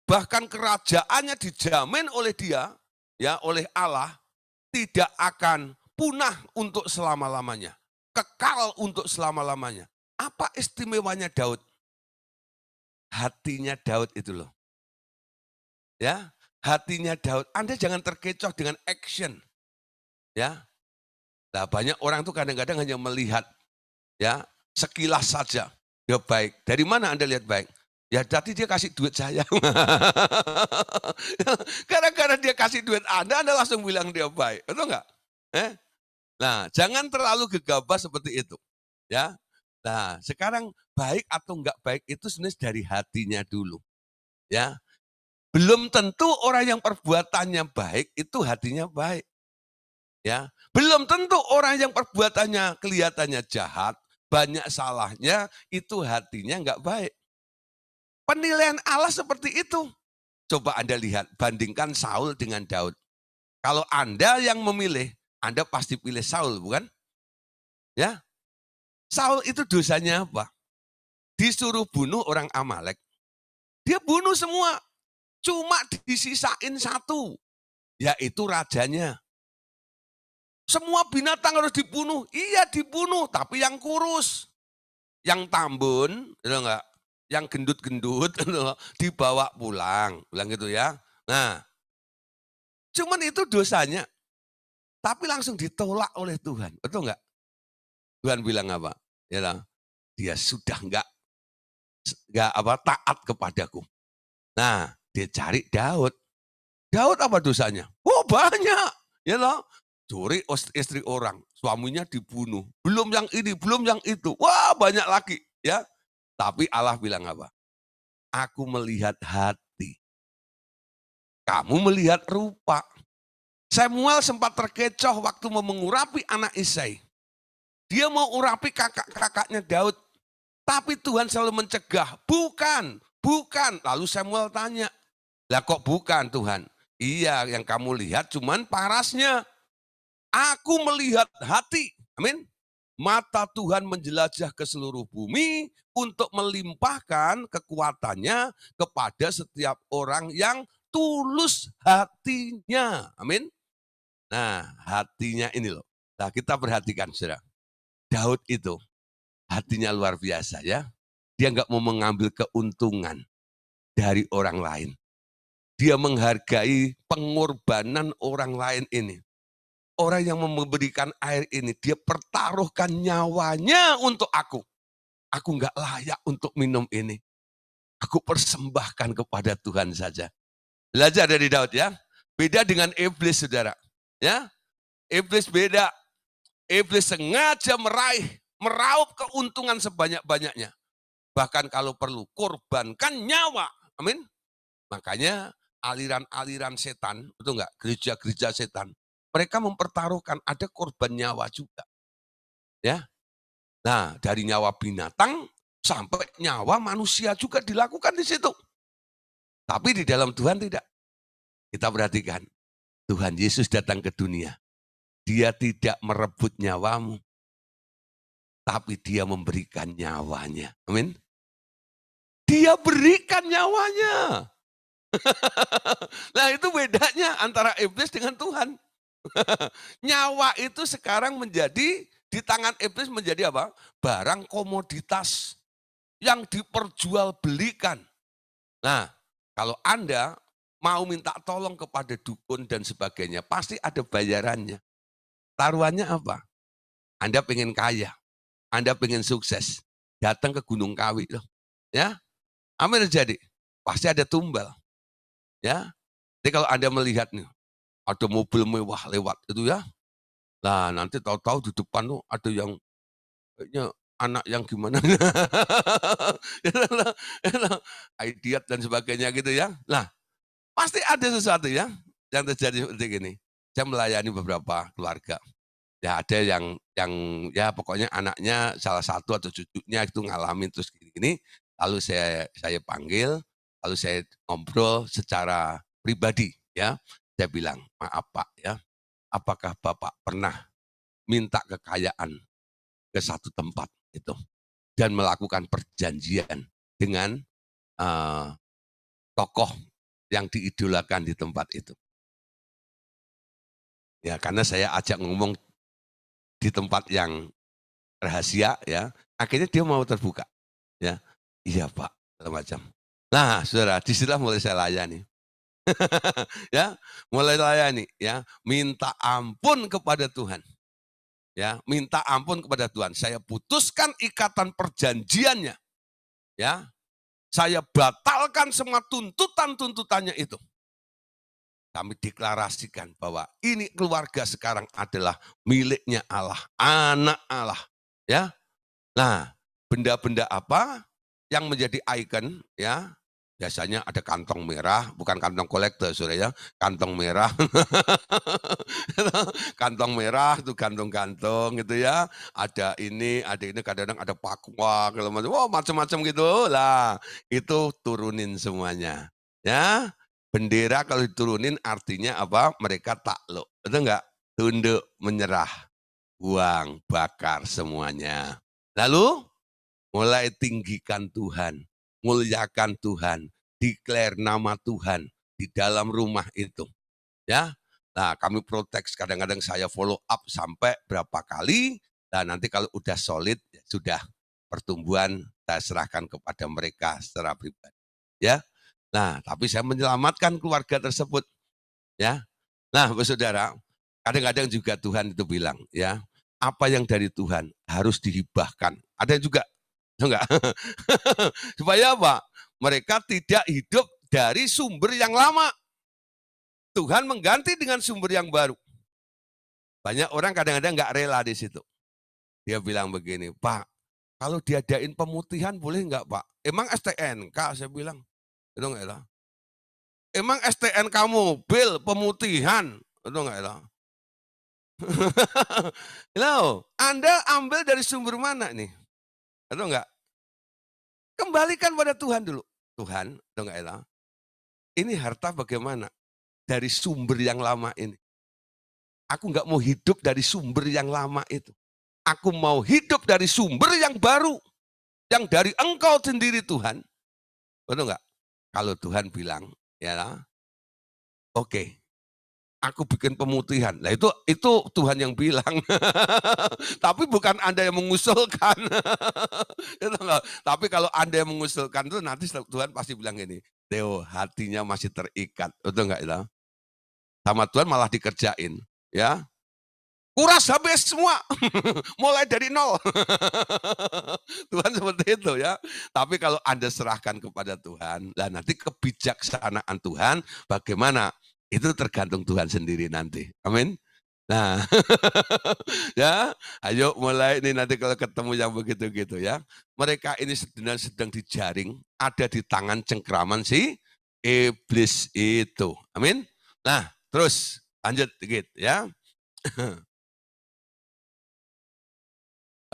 bahkan kerajaannya dijamin oleh dia, ya oleh Allah, tidak akan punah untuk selama-lamanya, kekal untuk selama-lamanya. Apa istimewanya Daud?
hatinya Daud itu loh. Ya, hatinya Daud. Anda jangan terkecoh dengan action. Ya. Nah, banyak orang
itu kadang-kadang hanya melihat ya, sekilas saja. Ya baik. Dari mana Anda lihat baik? Ya tadi dia kasih duit saya. Karena-karena dia kasih duit Anda, Anda langsung bilang dia baik. Betul enggak? Eh? Nah, jangan terlalu gegabah seperti itu. Ya, Nah, sekarang baik atau enggak baik itu sebenarnya dari hatinya dulu. Ya. Belum tentu orang yang perbuatannya baik itu hatinya baik. Ya. Belum tentu orang yang perbuatannya kelihatannya jahat, banyak salahnya, itu hatinya enggak baik. Penilaian Allah seperti itu. Coba Anda lihat, bandingkan Saul dengan Daud. Kalau Anda yang memilih, Anda pasti pilih Saul, bukan? Ya, Saul itu dosanya apa? Disuruh bunuh orang Amalek. Dia bunuh semua. Cuma disisain satu. Yaitu rajanya. Semua binatang harus dibunuh. Iya dibunuh, tapi yang kurus. Yang tambun, ya enggak? yang gendut-gendut ya dibawa pulang. Bilang gitu ya. Nah,
cuman itu dosanya. Tapi langsung ditolak oleh Tuhan. Betul enggak? Tuhan bilang apa? ialah dia sudah enggak enggak apa taat kepadaku. Nah, dia cari Daud. Daud
apa dosanya? Oh, banyak. Ya loh, curi istri orang, suaminya dibunuh. Belum yang ini, belum yang itu. Wah, banyak lagi, ya. Tapi Allah bilang apa? Aku melihat hati. Kamu melihat rupa. Samuel sempat terkecoh waktu mengurapi anak Isai. Dia mau urapi kakak-kakaknya Daud. Tapi Tuhan selalu mencegah. Bukan, bukan. Lalu Samuel tanya, lah kok bukan Tuhan? Iya, yang kamu lihat cuman parasnya. Aku melihat hati. Amin. Mata Tuhan menjelajah ke seluruh bumi untuk melimpahkan kekuatannya kepada setiap orang yang tulus hatinya. Amin. Nah, hatinya ini loh. Nah, kita perhatikan, saudara. Daud itu hatinya luar biasa ya. Dia nggak mau mengambil keuntungan dari orang lain. Dia menghargai pengorbanan orang lain ini. Orang yang memberikan air ini, dia pertaruhkan nyawanya untuk aku. Aku nggak layak untuk minum ini. Aku persembahkan kepada Tuhan saja. Belajar dari Daud ya. Beda dengan iblis saudara. Ya, Iblis beda Iblis sengaja meraih, meraup keuntungan sebanyak-banyaknya. Bahkan kalau perlu, korbankan nyawa. Amin. Makanya aliran-aliran setan, betul enggak? Gereja-gereja setan. Mereka mempertaruhkan ada korban nyawa juga. Ya. Nah, dari nyawa binatang sampai nyawa manusia juga dilakukan di situ. Tapi di dalam Tuhan tidak. Kita perhatikan, Tuhan Yesus datang ke dunia dia tidak merebut nyawamu, tapi dia memberikan nyawanya. Amin.
Dia berikan nyawanya. nah itu bedanya
antara iblis dengan Tuhan. Nyawa itu sekarang menjadi di tangan iblis menjadi apa? Barang komoditas yang diperjualbelikan. Nah, kalau Anda mau minta tolong kepada dukun dan sebagainya, pasti ada bayarannya. Taruhannya apa? Anda pengen kaya, Anda pengen sukses, datang ke Gunung Kawi loh. Ya, apa yang terjadi? Pasti ada tumbal. Ya, jadi kalau Anda melihat nih, ada mobil mewah lewat itu ya, Nah, nanti tahu-tahu di depan tuh ada yang kayaknya anak yang gimana. Ya ya ideat dan sebagainya gitu ya. lah pasti ada sesuatu ya yang terjadi seperti ini. Saya melayani beberapa keluarga. Ya ada yang yang ya pokoknya anaknya salah satu atau cucunya itu ngalamin terus gini-gini. Lalu saya saya panggil, lalu saya ngobrol secara pribadi ya. Saya bilang, maaf Pak ya, apakah Bapak pernah minta kekayaan ke satu tempat itu dan melakukan perjanjian dengan
uh, tokoh yang diidolakan di tempat itu. Ya, karena saya ajak ngomong di tempat yang rahasia ya, akhirnya dia mau terbuka. Ya, iya Pak,
macam. Nah, saudara, disitulah mulai saya layani. ya, mulai layani ya, minta ampun kepada Tuhan. Ya, minta ampun kepada Tuhan. Saya putuskan ikatan perjanjiannya. Ya, saya batalkan semua tuntutan-tuntutannya itu kami deklarasikan bahwa ini keluarga sekarang adalah miliknya Allah, anak Allah. Ya, nah benda-benda apa yang menjadi ikon ya biasanya ada kantong merah, bukan kantong kolektor sudah ya, kantong merah, kantong merah itu kantong-kantong gitu ya, ada ini, ada ini, kadang-kadang ada pakwa, kalau macam, oh, macam-macam gitu lah, itu turunin semuanya, ya, Bendera kalau diturunin artinya apa? Mereka takluk. betul enggak? Tunduk, menyerah, buang, bakar semuanya. Lalu mulai tinggikan Tuhan, muliakan Tuhan, declare nama Tuhan di dalam rumah itu. Ya, Nah, kami proteks kadang-kadang saya follow up sampai berapa kali. Nah nanti kalau udah solid, ya sudah pertumbuhan saya serahkan kepada mereka secara pribadi. Ya, Nah, tapi saya menyelamatkan keluarga tersebut. Ya. Nah, saudara, kadang-kadang juga Tuhan itu bilang, ya, apa yang dari Tuhan harus dihibahkan. Ada juga enggak? Supaya apa? Mereka tidak hidup dari sumber yang lama. Tuhan mengganti dengan sumber yang baru. Banyak orang kadang-kadang nggak rela di situ. Dia bilang begini, Pak, kalau diadain pemutihan boleh enggak, Pak? Emang STNK? Saya bilang, itu enggak lah. Emang STN kamu bil pemutihan, itu enggak lah. Loh, Anda ambil dari sumber mana nih? Atau enggak? Kembalikan pada Tuhan dulu. Tuhan, itu enggak elah? Ini harta bagaimana? Dari sumber yang lama ini. Aku enggak mau hidup dari sumber yang lama itu. Aku mau hidup dari sumber yang baru. Yang dari engkau sendiri Tuhan. Betul enggak? Kalau Tuhan bilang,
ya, oke, okay,
aku bikin pemutihan. Nah itu itu Tuhan yang bilang. Tapi bukan Anda yang mengusulkan. Gitu Tapi kalau Anda yang mengusulkan itu nanti Tuhan pasti bilang ini, Theo hatinya masih terikat. Betul enggak itu? Ya? Sama Tuhan malah dikerjain. Ya, Kuras habis semua. Mulai dari nol. Tuhan seperti itu ya. Tapi kalau Anda serahkan kepada Tuhan, lah nanti kebijaksanaan Tuhan bagaimana itu tergantung Tuhan sendiri nanti. Amin. Nah, ya, ayo mulai ini nanti kalau ketemu yang begitu-gitu ya. Mereka ini sedang sedang dijaring, ada di tangan cengkraman si iblis itu. Amin. Nah,
terus lanjut dikit ya.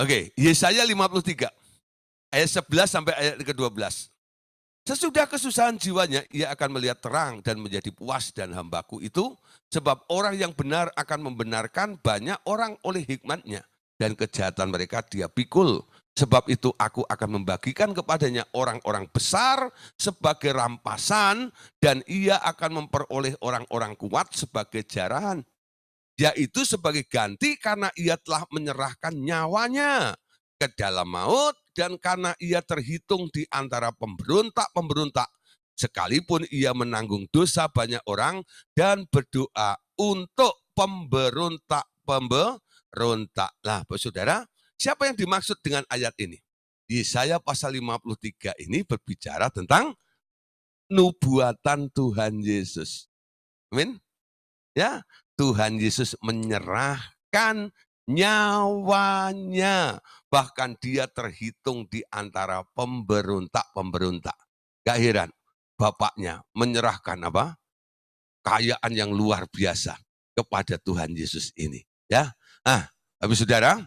Oke, okay, Yesaya 53 ayat 11 sampai ayat ke-12.
Sesudah kesusahan jiwanya, ia akan melihat terang dan menjadi puas dan hambaku itu, sebab orang yang benar akan membenarkan banyak orang oleh hikmatnya, dan kejahatan mereka dia pikul. Sebab itu aku akan membagikan kepadanya orang-orang besar sebagai rampasan, dan ia akan memperoleh orang-orang kuat sebagai jarahan yaitu sebagai ganti karena ia telah menyerahkan nyawanya ke dalam maut dan karena ia terhitung di antara pemberontak-pemberontak sekalipun ia menanggung dosa banyak orang dan berdoa untuk pemberontak-pemberontak. Nah, Saudara, siapa yang dimaksud dengan ayat ini? di saya pasal 53 ini berbicara tentang nubuatan Tuhan Yesus. Amin. Ya, Tuhan Yesus menyerahkan nyawanya. Bahkan dia terhitung di antara pemberontak-pemberontak. Gak heran, bapaknya menyerahkan apa? Kayaan yang luar biasa kepada Tuhan Yesus ini. Ya, nah, habis saudara,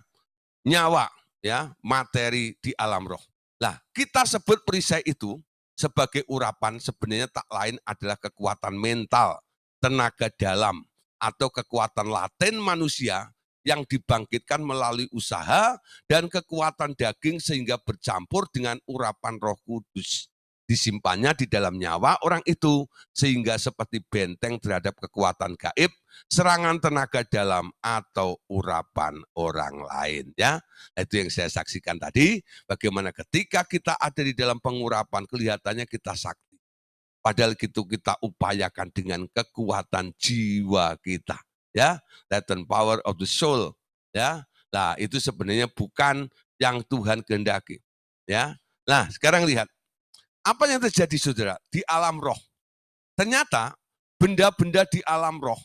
nyawa, ya, materi di alam roh. Nah, kita sebut perisai itu sebagai urapan sebenarnya tak lain adalah kekuatan mental, tenaga dalam, atau kekuatan laten manusia yang dibangkitkan melalui usaha dan kekuatan daging sehingga bercampur dengan urapan roh kudus. Disimpannya di dalam nyawa orang itu sehingga seperti benteng terhadap kekuatan gaib, serangan tenaga dalam atau urapan orang lain. Ya, Itu yang saya saksikan tadi, bagaimana ketika kita ada di dalam pengurapan kelihatannya kita sakti Padahal gitu kita upayakan dengan kekuatan jiwa kita. Ya, latent power of the soul. Ya, nah itu sebenarnya bukan yang Tuhan kehendaki. Ya, nah sekarang lihat apa yang terjadi saudara di alam roh. Ternyata benda-benda di alam roh,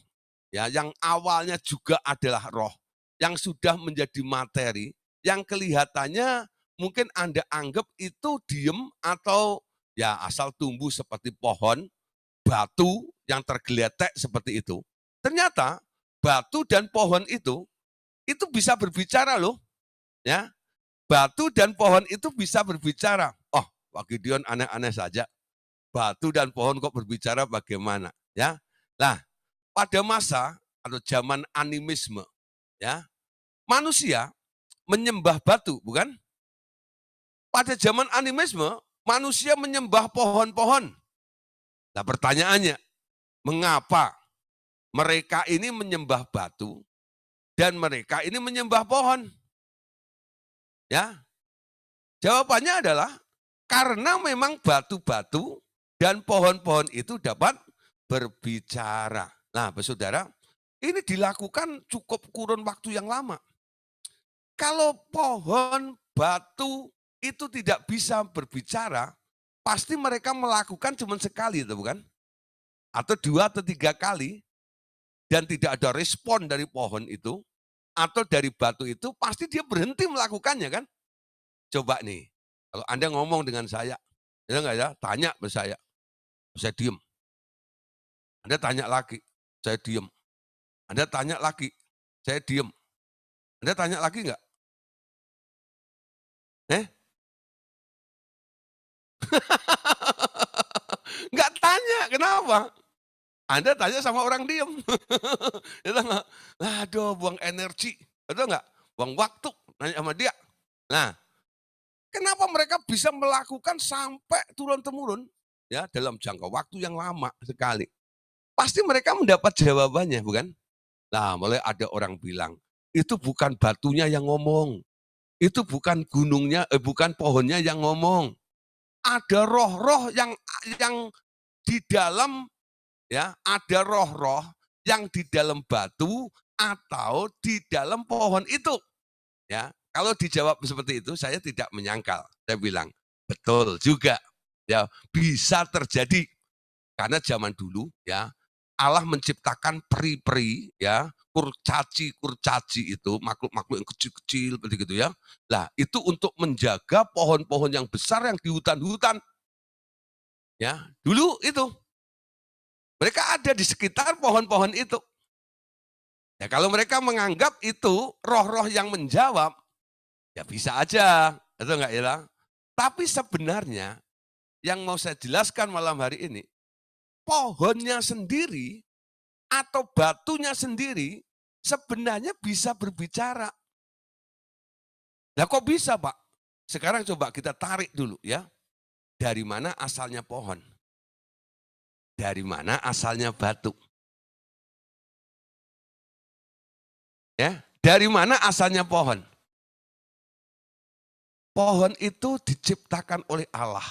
ya yang awalnya juga adalah roh, yang sudah menjadi materi, yang kelihatannya mungkin Anda anggap itu diem atau Ya asal tumbuh seperti pohon, batu yang tergeletek seperti itu. Ternyata batu dan pohon itu, itu bisa berbicara loh. Ya, batu dan pohon itu bisa berbicara. Oh, Pak Gideon aneh-aneh saja. Batu dan pohon kok berbicara bagaimana? Ya, Nah, pada masa atau zaman animisme, ya, manusia menyembah batu, bukan? Pada zaman animisme, Manusia menyembah pohon-pohon. Nah pertanyaannya, mengapa mereka ini menyembah batu dan mereka ini menyembah pohon? Ya, Jawabannya adalah karena memang batu-batu dan pohon-pohon itu dapat berbicara. Nah, saudara, ini dilakukan cukup kurun waktu yang lama. Kalau pohon, batu, itu tidak bisa berbicara, pasti mereka melakukan cuma sekali, itu bukan? Atau dua atau tiga kali, dan tidak ada respon dari pohon itu, atau dari batu itu, pasti dia berhenti melakukannya kan? Coba nih, kalau Anda ngomong dengan saya, ya enggak ya, tanya ke saya. Saya diem. Anda tanya lagi, saya
diem. Anda tanya lagi, saya diem. Anda tanya lagi enggak? Eh? Enggak tanya kenapa. Anda tanya sama orang diem.
Itu enggak? aduh buang energi. Itu enggak buang waktu. Nanya sama dia. Nah, kenapa mereka bisa melakukan sampai turun-temurun? Ya, dalam jangka waktu yang lama sekali. Pasti mereka mendapat jawabannya, bukan? Nah, mulai ada orang bilang, itu bukan batunya yang ngomong. Itu bukan gunungnya, eh, bukan pohonnya yang ngomong ada roh-roh yang yang di dalam ya, ada roh-roh yang di dalam batu atau di dalam pohon itu. Ya, kalau dijawab seperti itu saya tidak menyangkal. Saya bilang, betul juga. Ya, bisa terjadi. Karena zaman dulu ya, Allah menciptakan peri-peri ya, kurcaci-kurcaci itu, makhluk-makhluk yang kecil-kecil seperti gitu ya. lah itu untuk menjaga pohon-pohon yang besar yang di hutan-hutan. Ya, dulu itu. Mereka ada di sekitar pohon-pohon itu. Ya, kalau mereka menganggap itu roh-roh yang menjawab, ya bisa aja. Itu enggak ya? Tapi sebenarnya yang mau saya jelaskan malam hari ini, pohonnya sendiri atau batunya sendiri sebenarnya bisa berbicara. Nah kok bisa Pak? Sekarang coba kita tarik dulu ya. Dari mana
asalnya pohon? Dari mana asalnya batu? Ya, dari mana asalnya pohon? Pohon itu diciptakan oleh Allah.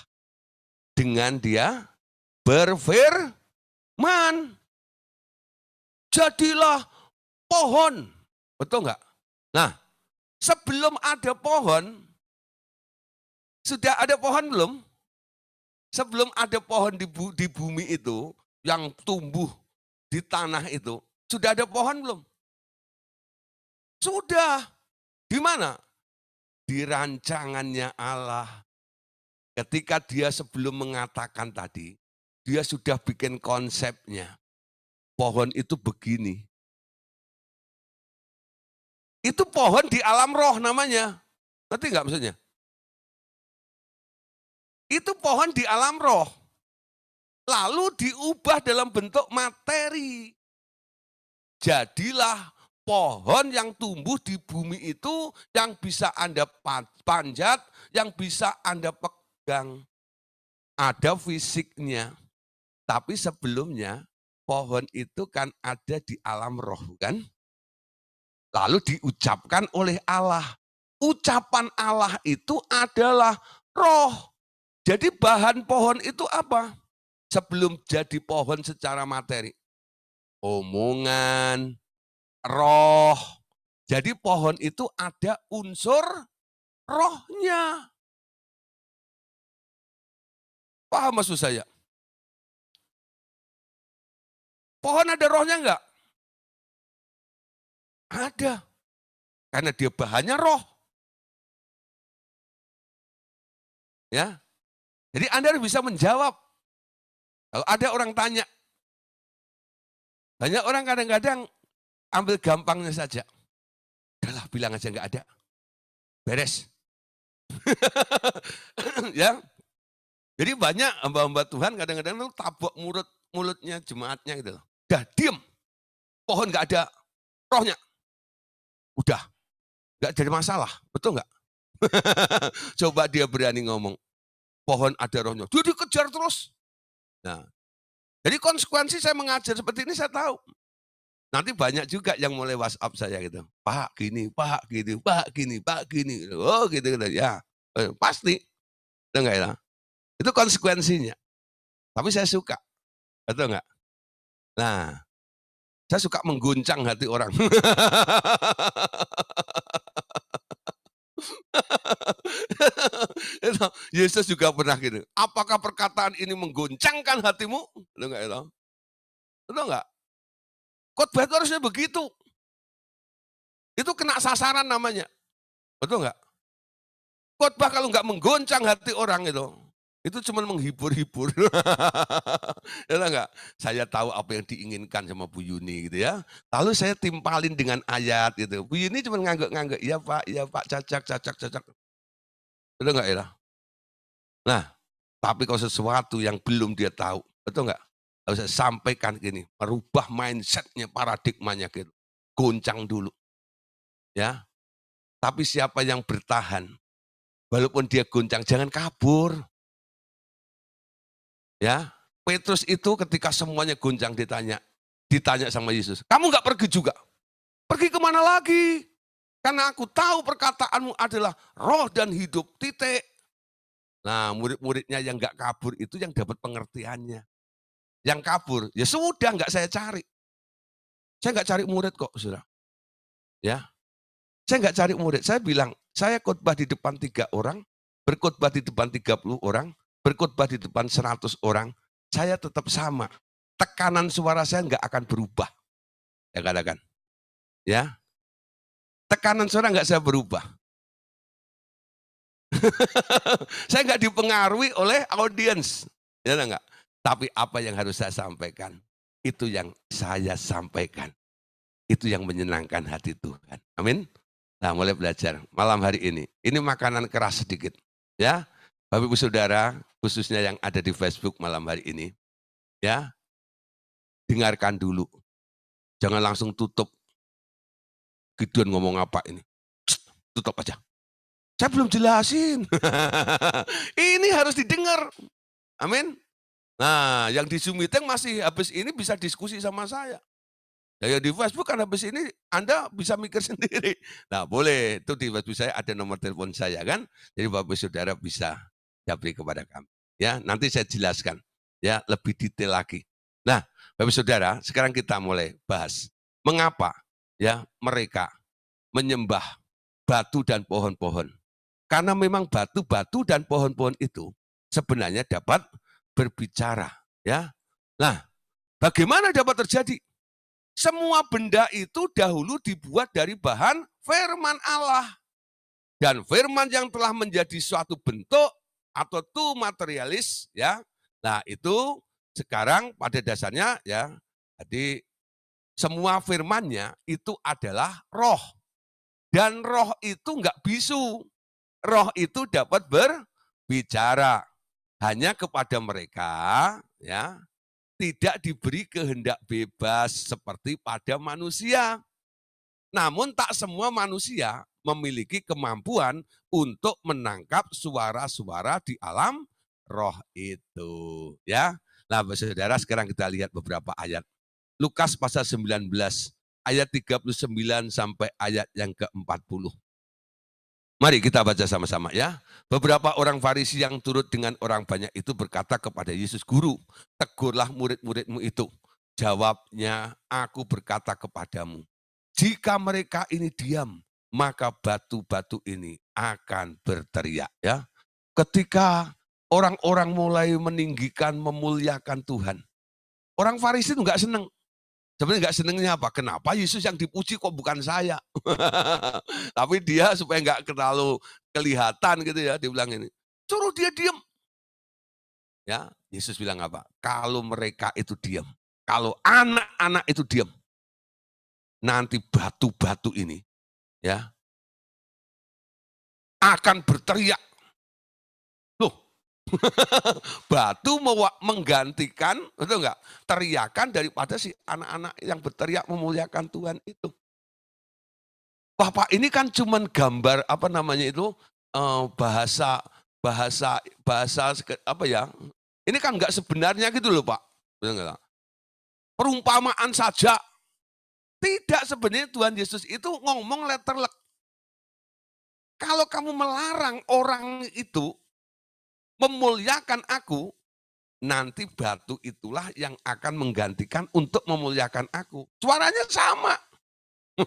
Dengan dia berfirman. Jadilah pohon. Betul nggak? Nah, sebelum ada pohon, sudah ada pohon belum?
Sebelum ada pohon di, bu, di bumi itu, yang tumbuh di tanah itu,
sudah ada pohon belum? Sudah. Di mana? Di rancangannya Allah. Ketika dia sebelum
mengatakan tadi, dia sudah bikin konsepnya. Pohon itu
begini, itu pohon di alam roh namanya. Ngerti nggak maksudnya? Itu pohon di alam roh. Lalu diubah dalam bentuk materi.
Jadilah pohon yang tumbuh di bumi itu yang bisa Anda panjat, yang bisa Anda pegang. Ada fisiknya. Tapi sebelumnya pohon itu kan ada di alam roh, bukan? lalu diucapkan oleh Allah. Ucapan Allah itu adalah roh. Jadi bahan pohon itu apa? Sebelum jadi pohon secara materi.
Omongan, roh. Jadi pohon itu ada unsur rohnya. Paham maksud saya? Pohon ada rohnya enggak? Ada. Karena dia bahannya roh. Ya. Jadi Anda harus bisa menjawab. Kalau ada orang tanya, banyak orang kadang-kadang ambil gampangnya saja. Udahlah, bilang aja nggak ada. Beres. ya. Jadi banyak
hamba-hamba Tuhan kadang-kadang itu tabok mulut mulutnya jemaatnya gitu loh. Dah diem. Pohon nggak ada rohnya. Udah. Gak jadi masalah. Betul nggak Coba dia berani ngomong. Pohon ada rohnya. Dia dikejar terus. Nah, jadi konsekuensi saya mengajar seperti ini saya tahu. Nanti banyak juga yang mulai WhatsApp saya gitu. Pak gini, pak gini, pak gini, pak
gini. Oh gitu gitu ya. Eh, pasti. Itu enggak ya? Itu konsekuensinya. Tapi saya suka. Betul enggak? Nah,
saya suka mengguncang hati orang. Yesus juga pernah gitu. Apakah perkataan
ini mengguncangkan hatimu? Lo enggak itu? Lo enggak? Khotbah itu harusnya begitu. Itu kena sasaran namanya. Betul enggak? Khotbah kalau enggak mengguncang hati orang itu, itu cuma
menghibur-hibur. ya enggak? Saya tahu apa yang diinginkan sama Bu Yuni gitu ya. Lalu saya timpalin dengan ayat gitu. Bu Yuni cuma ngangguk-ngangguk, "Iya, Pak, iya, Pak, cacak, cacak, cacak." Betul enggak, Ira? Nah, tapi kalau sesuatu yang belum dia tahu, betul enggak? Harus saya sampaikan gini, merubah mindsetnya, paradigmanya gitu. Goncang dulu. Ya. Tapi siapa yang bertahan, walaupun dia goncang, jangan kabur. Ya, Petrus itu ketika semuanya guncang ditanya, ditanya sama Yesus, kamu nggak pergi juga? Pergi kemana lagi? Karena aku tahu perkataanmu adalah roh dan hidup, titik. Nah, murid-muridnya yang nggak kabur itu
yang dapat pengertiannya. Yang kabur, ya sudah nggak saya cari. Saya nggak cari murid kok, sudah. Ya, saya nggak cari murid. Saya bilang,
saya khotbah di depan tiga orang, berkhotbah di depan tiga puluh orang, berkhotbah di depan 100 orang, saya tetap sama. Tekanan suara saya nggak akan berubah.
Ya katakan. Ya. Tekanan suara nggak saya berubah. saya nggak dipengaruhi oleh audiens.
Ya enggak? Tapi apa yang harus saya sampaikan? Itu yang saya sampaikan. Itu yang menyenangkan hati Tuhan. Amin. Nah, mulai belajar malam hari ini. Ini makanan keras sedikit. Ya, Bapak Ibu Saudara, khususnya yang ada di
Facebook malam hari ini, ya, dengarkan dulu. Jangan langsung tutup. Gideon ngomong apa ini? tutup aja. Saya belum jelasin. ini harus didengar.
Amin. Nah, yang di Zoom meeting masih habis ini bisa diskusi sama saya. Ya ya di Facebook kan habis ini Anda bisa mikir sendiri. Nah, boleh. Itu di Facebook saya ada nomor telepon saya kan. Jadi Bapak Saudara bisa Japri kepada kami. Ya, nanti saya jelaskan ya lebih detail lagi. Nah, Bapak Saudara, sekarang kita mulai bahas mengapa ya mereka menyembah batu dan pohon-pohon. Karena memang batu-batu dan pohon-pohon itu sebenarnya dapat berbicara, ya. Nah, bagaimana dapat terjadi? Semua benda itu dahulu dibuat dari bahan firman Allah. Dan firman yang telah menjadi suatu bentuk atau too materialis ya. Nah, itu sekarang pada dasarnya ya. Jadi semua firmannya itu adalah roh. Dan roh itu enggak bisu. Roh itu dapat berbicara hanya kepada mereka ya tidak diberi kehendak bebas seperti pada manusia. Namun tak semua manusia memiliki kemampuan untuk menangkap suara-suara di alam roh itu, ya. Nah, Saudara, sekarang kita lihat beberapa ayat. Lukas pasal 19 ayat 39 sampai ayat yang ke-40. Mari kita baca sama-sama ya. Beberapa orang Farisi yang turut dengan orang banyak itu berkata kepada Yesus, "Guru, tegurlah murid-muridmu itu." Jawabnya, "Aku berkata kepadamu, jika mereka ini diam, maka batu-batu ini akan berteriak ya. Ketika orang-orang mulai meninggikan, memuliakan Tuhan. Orang Farisi itu nggak seneng. Sebenarnya nggak senengnya apa? Kenapa Yesus yang dipuji kok bukan saya? Tapi dia supaya nggak terlalu kelihatan gitu ya, dia bilang ini. Suruh dia diam, Ya, Yesus bilang apa? Kalau mereka itu diam, kalau anak-anak itu diam,
nanti batu-batu ini ya akan berteriak. Loh, batu
menggantikan, betul enggak? Teriakan daripada si anak-anak yang berteriak memuliakan Tuhan itu. Bapak ini kan cuman gambar apa namanya itu eh, bahasa bahasa bahasa apa ya? Ini kan enggak sebenarnya gitu loh, Pak. Perumpamaan saja tidak sebenarnya Tuhan Yesus itu ngomong letterlek. Kalau kamu melarang orang itu memuliakan aku, nanti batu itulah yang akan menggantikan untuk memuliakan aku. Suaranya sama.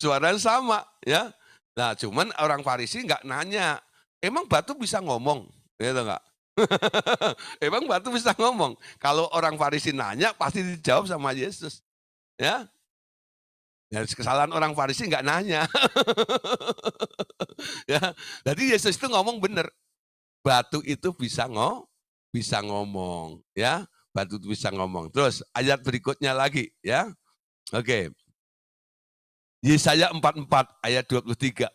Suaranya sama, ya. Nah, cuman orang Farisi nggak nanya, emang batu bisa ngomong, gitu nggak? emang batu bisa ngomong. Kalau orang Farisi nanya, pasti dijawab sama Yesus, ya. Ya, kesalahan orang Farisi nggak nanya. ya, jadi Yesus itu ngomong bener. Batu itu bisa ngo, bisa ngomong, ya. Batu itu bisa ngomong. Terus ayat berikutnya lagi, ya. Oke. Yesaya 44 ayat 23.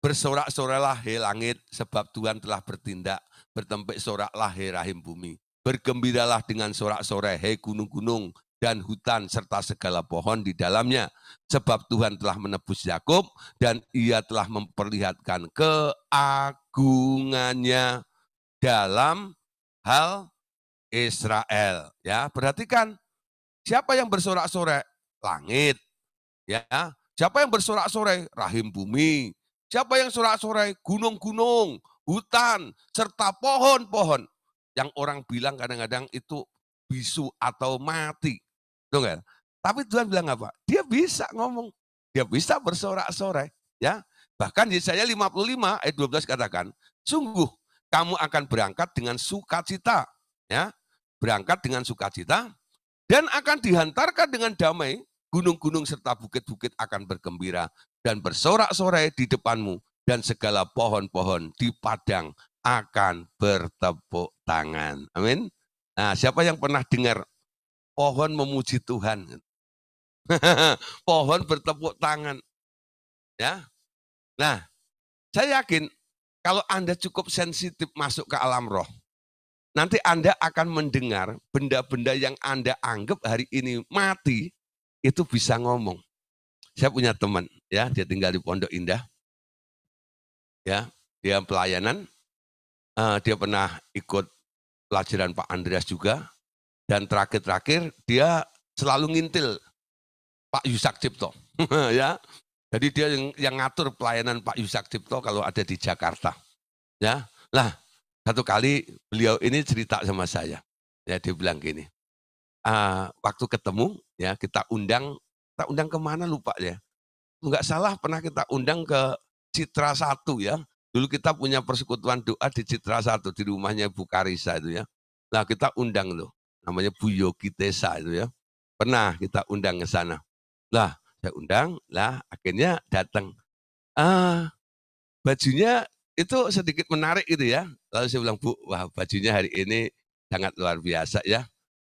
bersorak sorailah he langit sebab Tuhan telah bertindak. Bertempek soraklah he rahim bumi. Bergembiralah dengan sorak-sorai, hei gunung-gunung, dan hutan serta segala pohon di dalamnya. Sebab Tuhan telah menebus Yakub dan ia telah memperlihatkan keagungannya dalam hal Israel. Ya, perhatikan siapa yang bersorak-sorai? Langit. Ya, siapa yang bersorak-sorai? Rahim bumi. Siapa yang sorak-sorai? Gunung-gunung, hutan, serta pohon-pohon. Yang orang bilang kadang-kadang itu bisu atau mati. Tuh Tapi Tuhan bilang apa? Dia bisa ngomong, dia bisa bersorak-sorai, ya. Bahkan Yesaya 55 ayat 12 katakan, sungguh kamu akan berangkat dengan sukacita, ya. Berangkat dengan sukacita dan akan dihantarkan dengan damai, gunung-gunung serta bukit-bukit akan bergembira dan bersorak-sorai di depanmu dan segala pohon-pohon di padang akan bertepuk tangan. Amin. Nah, siapa yang pernah dengar pohon memuji Tuhan. pohon bertepuk tangan. Ya. Nah, saya yakin kalau Anda cukup sensitif masuk ke alam roh, nanti Anda akan mendengar benda-benda yang Anda anggap hari ini mati itu bisa ngomong. Saya punya teman, ya, dia tinggal di Pondok Indah. Ya, dia pelayanan. Uh, dia pernah ikut pelajaran Pak Andreas juga dan terakhir-terakhir dia selalu ngintil Pak Yusak Cipto. ya. Jadi dia yang, yang ngatur pelayanan Pak Yusak Cipto kalau ada di Jakarta. Ya. Lah, satu kali beliau ini cerita sama saya. Ya dia bilang gini. Uh, waktu ketemu ya kita undang kita undang kemana lupa ya nggak salah pernah kita undang ke Citra satu ya dulu kita punya persekutuan doa di Citra satu di rumahnya Bu Karisa itu ya nah kita undang loh namanya Bu Yogi Tesa itu ya. Pernah kita undang ke sana. Lah, saya undang, lah akhirnya datang. Ah, bajunya itu sedikit menarik gitu ya. Lalu saya bilang, Bu, wah bajunya hari ini sangat luar biasa ya.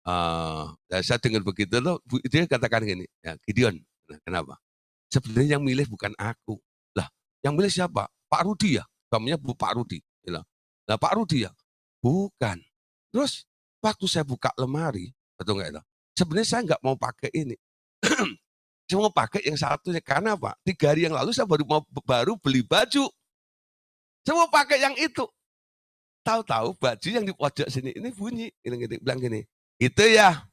Uh, saya dengar begitu loh, Bu, itu dia katakan gini, ya, Gideon, nah, kenapa? Sebenarnya yang milih bukan aku. Lah, yang milih siapa? Pak Rudi ya? Namanya Bu Pak Rudi. Nah, Pak Rudi ya? Bukan. Terus Waktu saya buka lemari, betul nggak itu? Sebenarnya saya nggak mau pakai ini. saya mau pakai yang satu satunya karena apa? Tiga hari yang lalu saya baru mau baru beli baju. Saya mau pakai yang itu. Tahu-tahu baju yang di pojok sini ini bunyi. Ini ini, bilang gini, itu ya.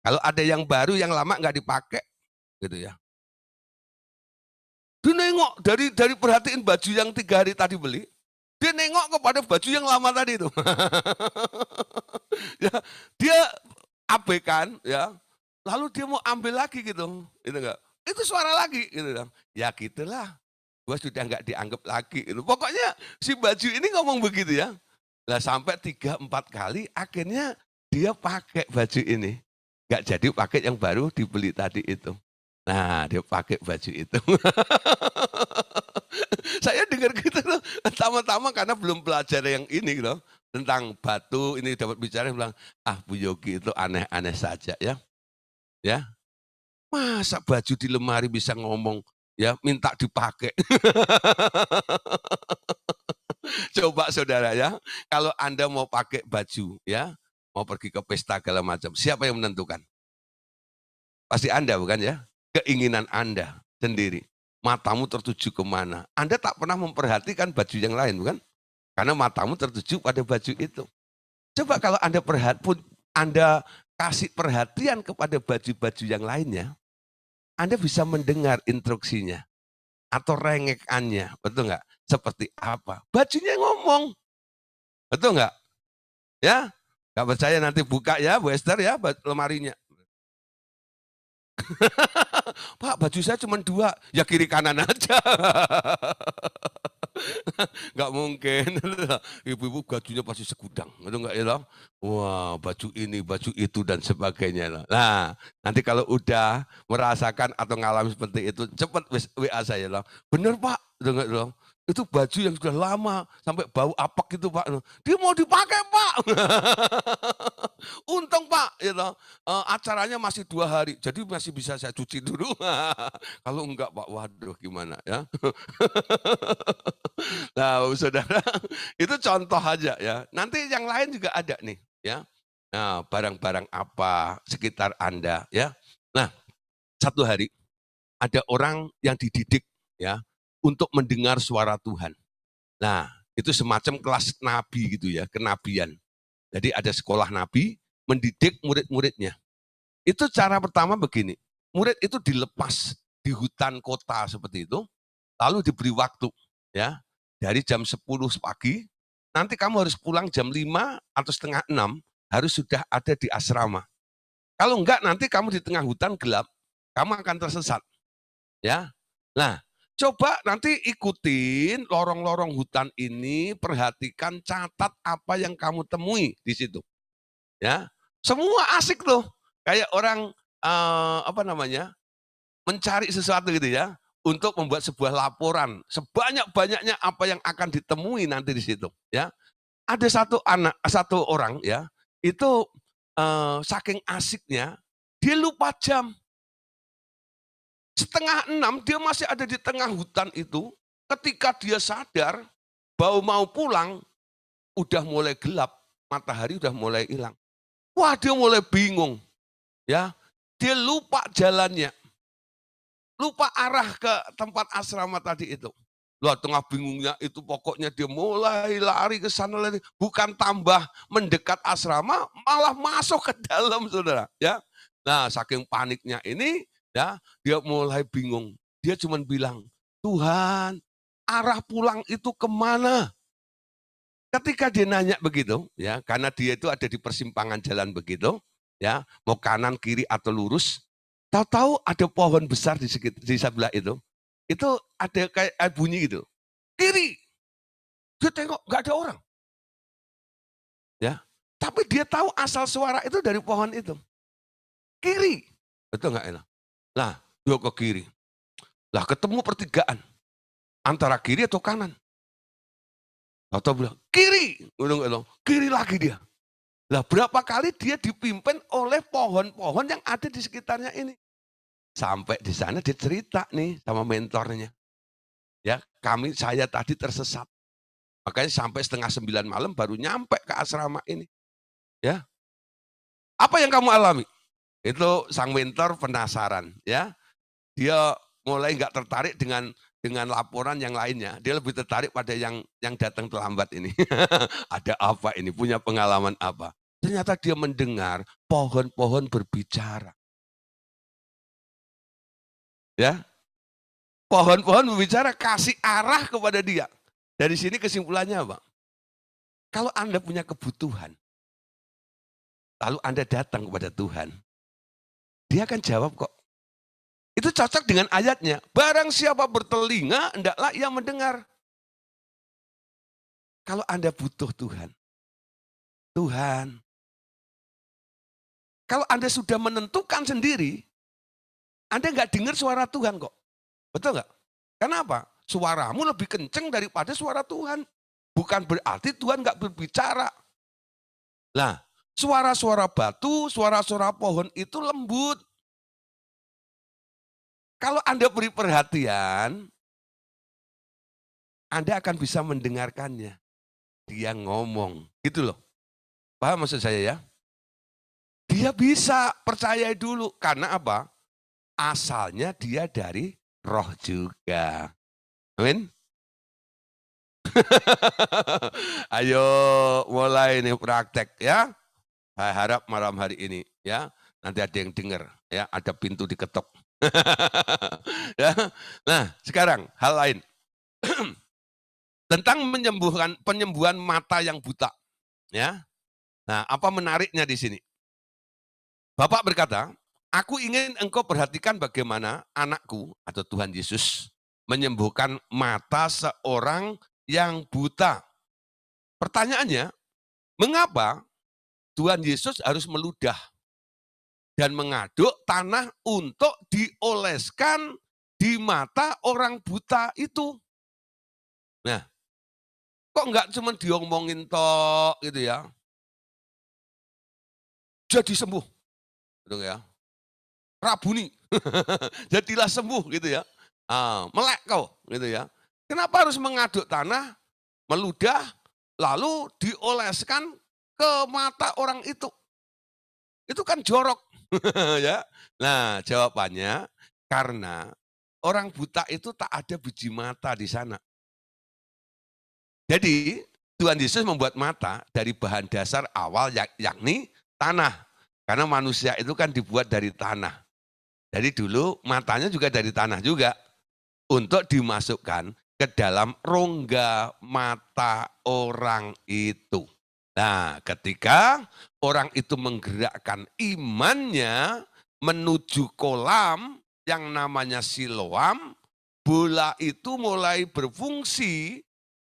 Kalau ada yang baru, yang lama nggak dipakai, gitu ya. Dia nengok dari dari perhatiin baju yang tiga hari tadi beli, dia nengok kepada baju yang lama tadi itu. ya, dia abaikan ya. Lalu dia mau ambil lagi gitu. Itu enggak. Itu suara lagi gitu kan. Ya gitulah. Gue sudah enggak dianggap lagi itu. Pokoknya si baju ini ngomong begitu ya. Lah sampai tiga empat kali akhirnya dia pakai baju ini. Enggak jadi pakai yang baru dibeli tadi itu. Nah, dia pakai baju itu. saya dengar gitu loh, pertama-tama karena belum belajar yang ini loh tentang batu ini dapat bicara bilang ah Bu Yogi itu aneh-aneh saja ya ya masa baju di lemari bisa ngomong ya minta dipakai coba saudara ya kalau anda mau pakai baju ya mau pergi ke pesta segala macam siapa yang menentukan pasti anda bukan ya keinginan anda sendiri matamu tertuju kemana. Anda tak pernah memperhatikan baju yang lain, bukan? Karena matamu tertuju pada baju itu. Coba kalau Anda perhatikan, Anda kasih perhatian kepada baju-baju yang lainnya, Anda bisa mendengar instruksinya atau rengekannya, betul nggak? Seperti apa? Bajunya ngomong, betul nggak? Ya, nggak percaya nanti buka ya, Bu Esther ya, lemarinya. Pak, baju saya cuma dua. Ya kiri kanan aja. Enggak mungkin. Ibu-ibu bajunya pasti segudang. Itu enggak ya? Wah, baju ini, baju itu, dan sebagainya. Ya nah, nanti kalau udah merasakan atau ngalami seperti itu, cepat WA saya. loh ya Bener Pak, itu enggak ya itu baju yang sudah lama sampai bau apek gitu pak dia mau dipakai pak untung pak you know, eh, acaranya masih dua hari jadi masih bisa saya cuci dulu kalau enggak pak waduh gimana ya nah saudara itu contoh aja ya nanti yang lain juga ada nih ya nah barang-barang apa sekitar anda ya nah satu hari ada orang yang dididik ya untuk mendengar suara Tuhan. Nah, itu semacam kelas nabi gitu ya, kenabian. Jadi ada sekolah nabi mendidik murid-muridnya. Itu cara pertama begini, murid itu dilepas di hutan kota seperti itu, lalu diberi waktu ya dari jam 10 pagi, nanti kamu harus pulang jam 5 atau setengah 6, harus sudah ada di asrama. Kalau enggak nanti kamu di tengah hutan gelap, kamu akan tersesat. Ya. Nah, Coba nanti ikutin lorong-lorong hutan ini, perhatikan, catat apa yang kamu temui di situ. Ya, semua asik tuh. Kayak orang uh, apa namanya mencari sesuatu gitu ya untuk membuat sebuah laporan sebanyak-banyaknya apa yang akan ditemui nanti di situ. Ya, ada satu anak, satu orang ya itu uh, saking asiknya dia lupa jam Setengah enam dia masih ada di tengah hutan itu. Ketika dia sadar bahwa mau pulang, udah mulai gelap, matahari udah mulai hilang. Wah dia mulai bingung. ya Dia lupa jalannya. Lupa arah ke tempat asrama tadi itu. Lah tengah bingungnya itu pokoknya dia mulai lari ke sana lagi, Bukan tambah mendekat asrama, malah masuk ke dalam saudara. Ya, Nah saking paniknya ini, Ya, dia mulai bingung. Dia cuma bilang, Tuhan, arah pulang itu kemana? Ketika dia nanya begitu, ya, karena dia itu ada di persimpangan jalan begitu, ya, mau kanan, kiri atau lurus, tahu-tahu ada
pohon besar di, sekitar, di sebelah itu, itu ada kayak bunyi gitu, kiri. Dia tengok nggak ada orang, ya. Tapi dia tahu asal suara itu dari pohon itu, kiri. Itu nggak enak?
Lah, yuk ke kiri. Lah ketemu pertigaan. Antara kiri atau kanan. Atau bilang, kiri. Gitu. Kiri lagi dia. Lah berapa kali dia dipimpin oleh pohon-pohon yang ada di sekitarnya ini. Sampai di sana dia cerita nih sama mentornya. Ya, kami saya tadi tersesat. Makanya sampai setengah sembilan malam baru nyampe ke asrama ini. Ya. Apa yang kamu alami? Itu sang mentor penasaran ya. Dia mulai nggak tertarik dengan dengan laporan yang lainnya. Dia lebih tertarik pada yang yang datang terlambat ini. Ada apa ini? Punya pengalaman apa? Ternyata dia mendengar pohon-pohon berbicara.
Ya. Pohon-pohon berbicara kasih arah kepada dia. Dari sini kesimpulannya apa? Kalau Anda punya kebutuhan, lalu Anda datang kepada Tuhan, dia akan jawab kok. Itu cocok dengan ayatnya. Barang siapa bertelinga, hendaklah ia mendengar. Kalau Anda butuh Tuhan, Tuhan, kalau Anda sudah menentukan sendiri, Anda nggak dengar suara Tuhan kok. Betul nggak? Kenapa? Suaramu lebih kenceng
daripada suara Tuhan. Bukan berarti Tuhan nggak berbicara.
Nah, Suara-suara batu, suara-suara pohon itu lembut. Kalau Anda beri perhatian, Anda akan bisa mendengarkannya. Dia ngomong, gitu loh. Paham maksud saya
ya? Dia bisa percaya dulu. Karena apa? Asalnya dia dari roh juga. Amin. Ayo mulai nih praktek ya. Saya harap malam hari ini ya nanti ada yang dengar ya ada pintu diketok. ya. Nah, sekarang hal lain. Tentang menyembuhkan penyembuhan mata yang buta. Ya. Nah, apa menariknya di sini? Bapak berkata, "Aku ingin engkau perhatikan bagaimana anakku atau Tuhan Yesus menyembuhkan mata seorang yang buta." Pertanyaannya, mengapa Tuhan Yesus harus meludah dan mengaduk tanah untuk dioleskan di mata orang buta itu.
Nah, kok nggak cuma diomongin tok gitu ya? Jadi sembuh, gitu ya. Rabuni,
jadilah sembuh gitu ya. Ah, melek kau, gitu ya. Kenapa harus mengaduk tanah, meludah, lalu dioleskan ke mata orang itu. Itu kan jorok. ya. Nah, jawabannya karena orang buta itu tak ada biji mata di sana. Jadi, Tuhan Yesus membuat mata dari bahan dasar awal yak yakni tanah. Karena manusia itu kan dibuat dari tanah. Jadi dulu matanya juga dari tanah juga. Untuk dimasukkan ke dalam rongga mata orang itu. Nah, ketika orang itu menggerakkan imannya menuju kolam yang namanya siloam, bola itu mulai berfungsi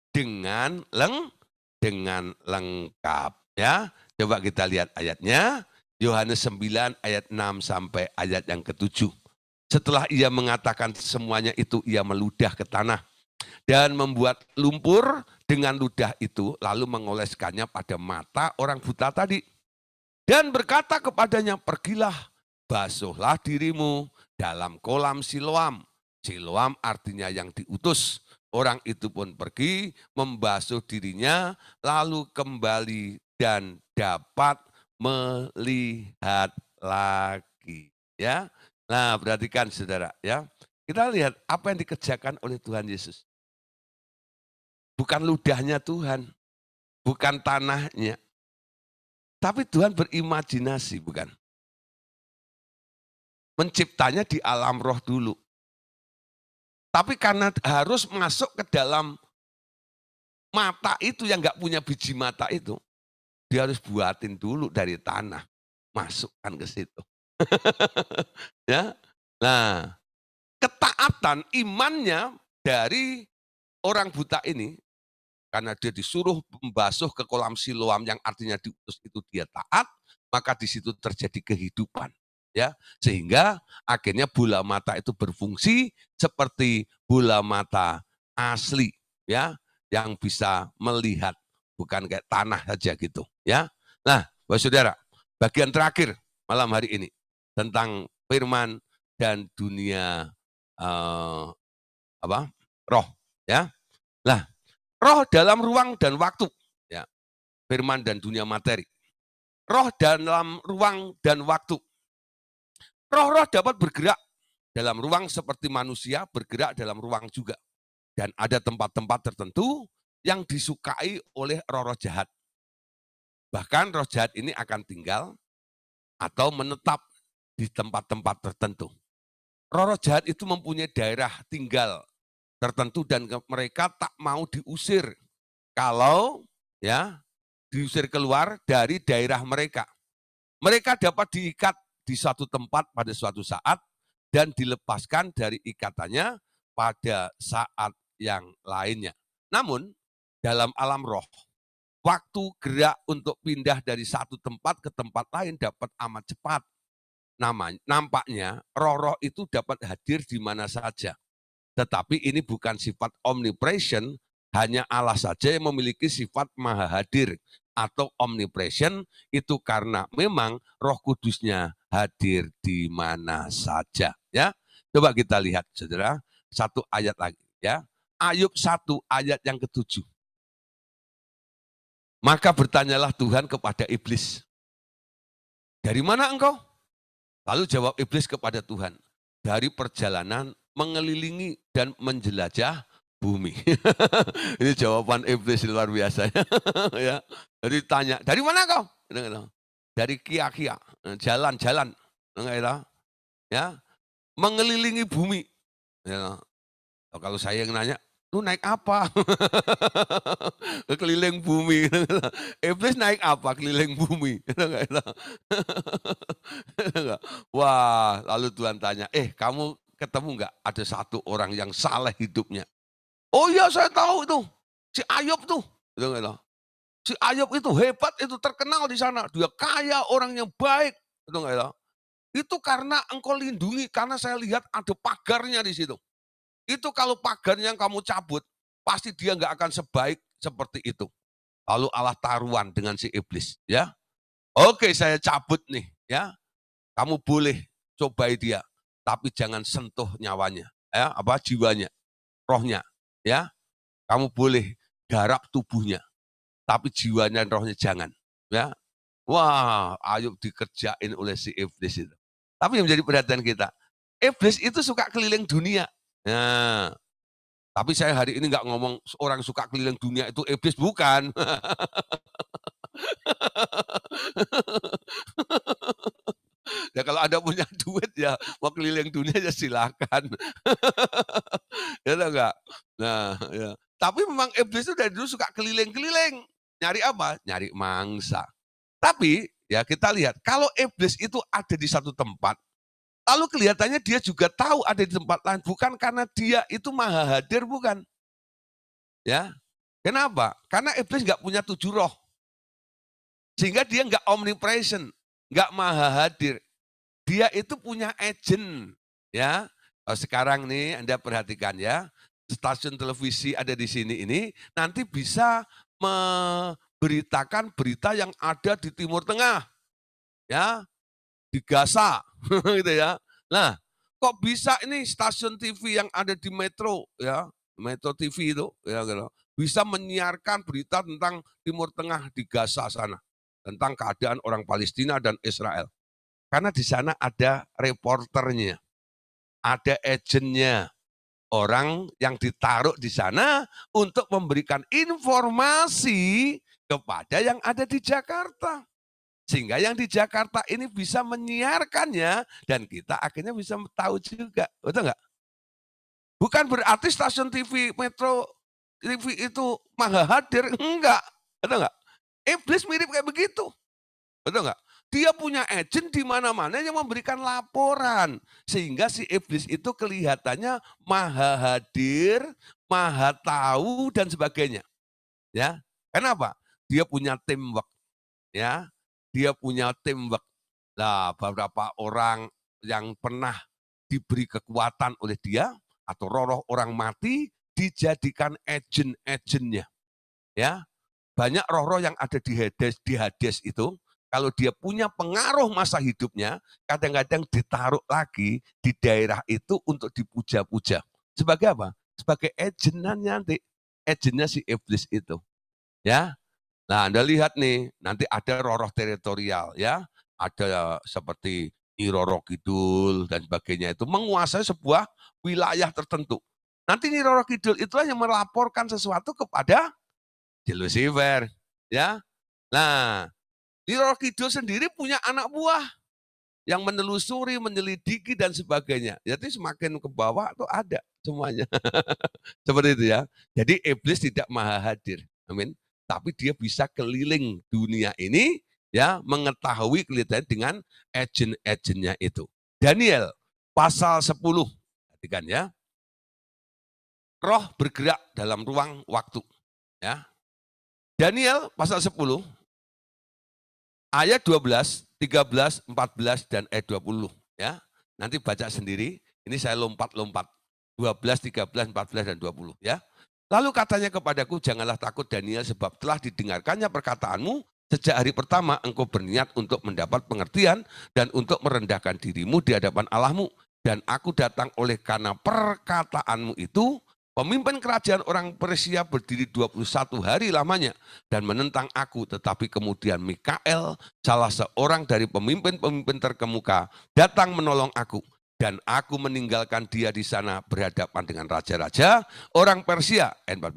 dengan leng dengan lengkap ya. Coba kita lihat ayatnya. Yohanes 9 ayat 6 sampai ayat yang ketujuh. Setelah ia mengatakan semuanya itu, ia meludah ke tanah dan membuat lumpur dengan ludah itu lalu mengoleskannya pada mata orang buta tadi dan berkata kepadanya pergilah basuhlah dirimu dalam kolam Siloam Siloam artinya yang diutus orang itu pun pergi membasuh dirinya lalu kembali dan dapat melihat lagi ya nah perhatikan saudara ya kita lihat apa yang dikerjakan oleh Tuhan Yesus
Bukan ludahnya Tuhan, bukan tanahnya. Tapi Tuhan berimajinasi, bukan? Menciptanya di alam
roh dulu. Tapi karena harus masuk ke dalam mata itu yang nggak punya biji mata itu, dia harus buatin dulu dari tanah, masukkan ke situ. ya, nah ketaatan imannya dari orang buta ini karena dia disuruh membasuh ke kolam siloam yang artinya diutus itu dia taat, maka di situ terjadi kehidupan. ya Sehingga akhirnya bola mata itu berfungsi seperti bola mata asli ya yang bisa melihat bukan kayak tanah saja gitu ya. Nah, Bapak Saudara, bagian terakhir malam hari ini tentang firman dan dunia eh, apa? roh ya. lah Roh dalam ruang dan waktu. Ya. Firman dan dunia materi. Roh dalam ruang dan waktu. Roh-roh dapat bergerak dalam ruang seperti manusia bergerak dalam ruang juga. Dan ada tempat-tempat tertentu yang disukai oleh roh-roh jahat. Bahkan roh jahat ini akan tinggal atau menetap di tempat-tempat tertentu. Roh-roh jahat itu mempunyai daerah tinggal tertentu dan mereka tak mau diusir kalau ya diusir keluar dari daerah mereka. Mereka dapat diikat di satu tempat pada suatu saat dan dilepaskan dari ikatannya pada saat yang lainnya. Namun dalam alam roh waktu gerak untuk pindah dari satu tempat ke tempat lain dapat amat cepat. Namanya, nampaknya roh-roh itu dapat hadir di mana saja. Tetapi ini bukan sifat omnipresent, hanya Allah saja yang memiliki sifat maha hadir atau omnipresent itu karena memang Roh Kudusnya hadir di mana saja ya. Coba kita lihat Saudara, satu ayat lagi ya. Ayub satu ayat yang
ketujuh. Maka bertanyalah Tuhan kepada iblis. Dari mana engkau? Lalu jawab iblis kepada Tuhan, dari
perjalanan mengelilingi dan menjelajah bumi. Ini jawaban iblis luar biasa. ya. ya. Jadi tanya, dari mana kau? Dari kia-kia, eh, jalan-jalan. Iya. Ya. Mengelilingi bumi. Ya. Kalau saya yang nanya, lu naik apa? keliling bumi. Iblis naik apa? Keliling bumi. Iya. Wah, lalu Tuhan tanya, eh kamu Ketemu nggak ada satu orang yang salah hidupnya. Oh iya saya tahu itu. Si Ayub tuh. Si Ayub itu hebat, itu terkenal di sana. Dia kaya, orang yang baik. Itu enggak Itu karena engkau lindungi, karena saya lihat ada pagarnya di situ. Itu kalau pagarnya yang kamu cabut, pasti dia nggak akan sebaik seperti itu. Lalu Allah taruhan dengan si iblis, ya. Oke, saya cabut nih, ya. Kamu boleh cobai dia tapi jangan sentuh nyawanya, ya, apa jiwanya, rohnya, ya. Kamu boleh garap tubuhnya, tapi jiwanya dan rohnya jangan, ya. Wah, Ayub dikerjain oleh si iblis itu. Tapi yang menjadi perhatian kita, iblis itu suka keliling dunia. Nah, tapi saya hari ini nggak ngomong orang suka keliling dunia itu iblis bukan. ya kalau Anda punya duit ya mau keliling dunia ya silakan. ya enggak? Nah, ya. Tapi memang iblis itu dari dulu suka keliling-keliling. Nyari apa? Nyari mangsa. Tapi ya kita lihat kalau iblis itu ada di satu tempat, lalu kelihatannya dia juga tahu ada di tempat lain bukan karena dia itu maha hadir bukan. Ya. Kenapa? Karena iblis nggak punya tujuh roh. Sehingga dia nggak omnipresent nggak maha hadir. Dia itu punya agent, ya. Eh, sekarang nih Anda perhatikan ya, stasiun televisi ada di sini ini nanti bisa memberitakan berita yang ada di Timur Tengah. Ya, di Gaza gitu ya. Nah, kok bisa ini stasiun TV yang ada di Metro ya, Metro TV itu ya gitu. Bisa menyiarkan berita tentang Timur Tengah di Gaza sana tentang keadaan orang Palestina dan Israel. Karena di sana ada reporternya, ada agennya, orang yang ditaruh di sana untuk memberikan informasi kepada yang ada di Jakarta. Sehingga yang di Jakarta ini bisa menyiarkannya dan kita akhirnya bisa tahu juga. Betul nggak? Bukan berarti stasiun TV Metro TV itu maha hadir, enggak. Betul enggak? Iblis mirip kayak begitu. Betul nggak? Dia punya agent di mana-mana yang memberikan laporan. Sehingga si iblis itu kelihatannya maha hadir, maha tahu, dan sebagainya. Ya, Kenapa? Dia punya teamwork. Ya, dia punya teamwork. Nah, beberapa orang yang pernah diberi kekuatan oleh dia, atau roh-roh orang mati, dijadikan agent-agentnya. Ya, banyak roh-roh yang ada di Hades, di Hades itu, kalau dia punya pengaruh masa hidupnya, kadang-kadang ditaruh lagi di daerah itu untuk dipuja-puja. Sebagai apa? Sebagai agennya nanti, agennya si iblis itu. Ya, Nah, Anda lihat nih, nanti ada roh-roh teritorial ya. Ada seperti Niroro Kidul dan sebagainya itu menguasai sebuah wilayah tertentu. Nanti Niroro Kidul itulah yang melaporkan sesuatu kepada di Lucifer, ya. Nah, di Kidul sendiri punya anak buah yang menelusuri, menyelidiki dan sebagainya. Jadi semakin ke bawah itu ada semuanya. Seperti itu ya. Jadi iblis tidak maha hadir. Amin. Tapi dia bisa keliling dunia ini ya mengetahui kelihatan dengan agent-agennya itu. Daniel pasal 10. Perhatikan
ya. Roh bergerak dalam ruang waktu. Ya, Daniel pasal 10 ayat 12,
13, 14 dan eh, ayat 20 ya. Nanti baca sendiri. Ini saya lompat-lompat. 12, 13, 14 dan 20 ya. Lalu katanya kepadaku, janganlah takut Daniel sebab telah didengarkannya perkataanmu Sejak hari pertama engkau berniat untuk mendapat pengertian dan untuk merendahkan dirimu di hadapan Allahmu. Dan aku datang oleh karena perkataanmu itu Pemimpin kerajaan orang Persia berdiri 21 hari lamanya dan menentang aku. Tetapi kemudian Mikael, salah seorang dari pemimpin-pemimpin terkemuka, datang menolong aku. Dan aku meninggalkan dia di sana berhadapan dengan raja-raja orang Persia. N14.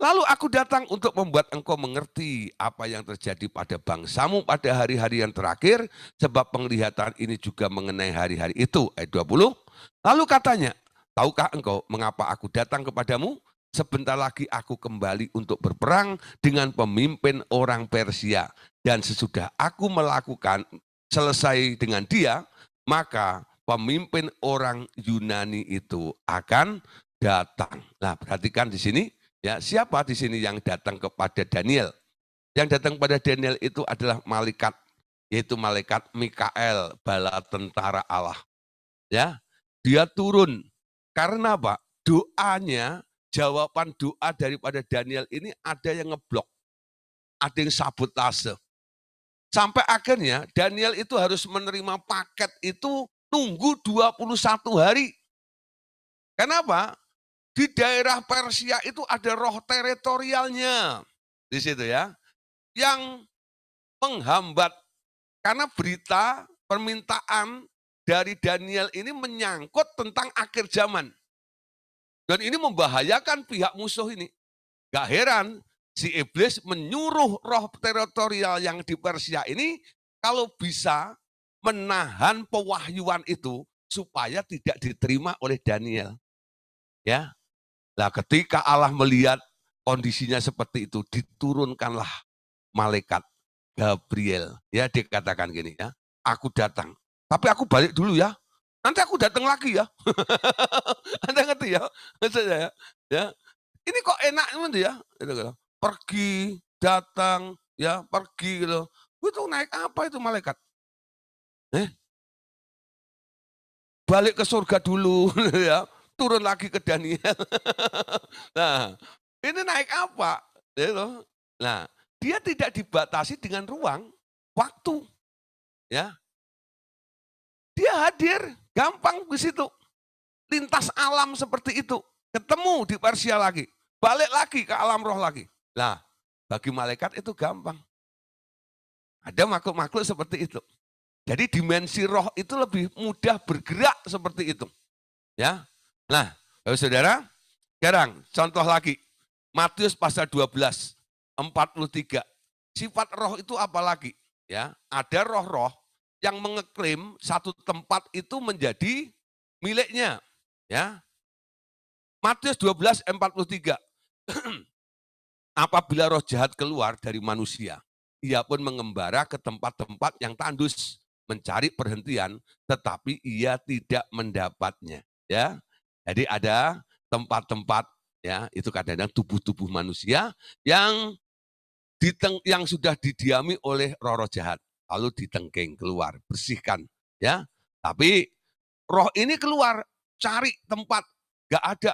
Lalu aku datang untuk membuat engkau mengerti apa yang terjadi pada bangsamu pada hari-hari yang terakhir. Sebab penglihatan ini juga mengenai hari-hari itu. Ayat 20. Lalu katanya, Tahukah engkau mengapa aku datang kepadamu? Sebentar lagi aku kembali untuk berperang dengan pemimpin orang Persia. Dan sesudah aku melakukan selesai dengan dia, maka pemimpin orang Yunani itu akan datang. Nah, perhatikan di sini ya, siapa di sini yang datang kepada Daniel? Yang datang kepada Daniel itu adalah malaikat yaitu malaikat Mikael, bala tentara Allah. Ya, dia turun karena apa? Doanya, jawaban doa daripada Daniel ini ada yang ngeblok. Ada yang sabotase. Sampai akhirnya Daniel itu harus menerima paket itu nunggu 21 hari. Kenapa? Di daerah Persia itu ada roh teritorialnya. Di situ ya. Yang menghambat. Karena berita, permintaan dari Daniel ini menyangkut tentang akhir zaman. Dan ini membahayakan pihak musuh ini. Gak heran si iblis menyuruh roh teritorial yang di Persia ini kalau bisa menahan pewahyuan itu supaya tidak diterima oleh Daniel. Ya. Nah, ketika Allah melihat kondisinya seperti itu, diturunkanlah malaikat Gabriel. Ya, dikatakan gini ya, aku datang tapi aku balik dulu ya. Nanti aku datang lagi ya. Anda ngerti ya? Maksudnya ya. ya. Ini kok enak nanti
ya. Gitu, gitu. Pergi, datang, ya pergi gitu. Itu naik apa itu malaikat? Eh? Balik ke surga
dulu gitu ya. Turun lagi ke Daniel. nah, ini naik apa? Gitu. Nah, dia tidak dibatasi dengan ruang, waktu.
Ya, dia hadir, gampang di situ. Lintas alam seperti itu. Ketemu di Persia lagi. Balik lagi ke
alam roh lagi. Lah, bagi malaikat itu gampang. Ada makhluk-makhluk seperti itu. Jadi dimensi roh itu lebih mudah bergerak seperti itu. Ya. Nah, Bapak Saudara, sekarang contoh lagi. Matius pasal 12 43. Sifat roh itu apa lagi? Ya, ada roh-roh yang mengeklaim satu tempat itu menjadi miliknya. Ya. Matius 12 43. Apabila roh jahat keluar dari manusia, ia pun mengembara ke tempat-tempat yang tandus, mencari perhentian, tetapi ia tidak mendapatnya. Ya, jadi ada tempat-tempat ya itu kadang-kadang tubuh-tubuh manusia yang diteng yang sudah didiami oleh roh-roh jahat lalu ditengking keluar, bersihkan, ya. Tapi roh ini keluar, cari tempat, gak ada.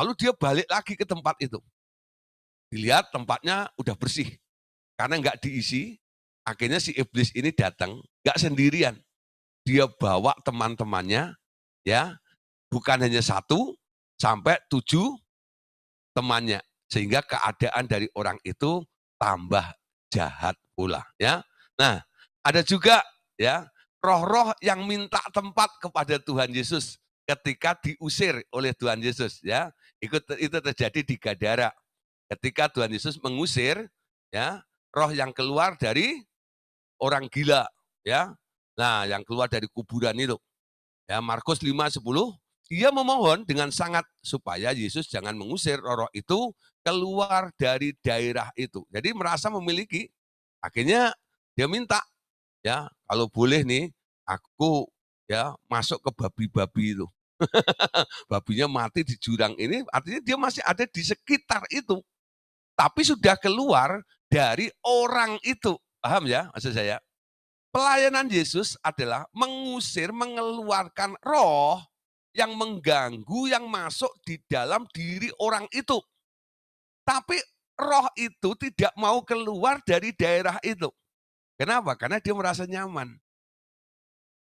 Lalu dia balik lagi ke tempat itu. Dilihat tempatnya udah bersih, karena nggak diisi. Akhirnya si iblis ini datang, nggak sendirian. Dia bawa teman-temannya, ya, bukan hanya satu, sampai tujuh temannya. Sehingga keadaan dari orang itu tambah jahat pula. Ya, Nah, ada juga ya roh-roh yang minta tempat kepada Tuhan Yesus ketika diusir oleh Tuhan Yesus ya. Itu, itu terjadi di Gadara. Ketika Tuhan Yesus mengusir ya, roh yang keluar dari orang gila ya. Nah, yang keluar dari kuburan itu. Ya, Markus 5:10 ia memohon dengan sangat supaya Yesus jangan mengusir roh-roh itu keluar dari daerah itu. Jadi merasa memiliki. Akhirnya dia minta, ya kalau boleh nih, aku ya masuk ke babi-babi itu. Babinya mati di jurang ini, artinya dia masih ada di sekitar itu. Tapi sudah keluar dari orang itu. Paham ya maksud saya? Pelayanan Yesus adalah mengusir, mengeluarkan roh yang mengganggu, yang masuk di dalam diri orang itu. Tapi roh itu tidak mau keluar dari daerah itu. Kenapa? Karena dia merasa nyaman.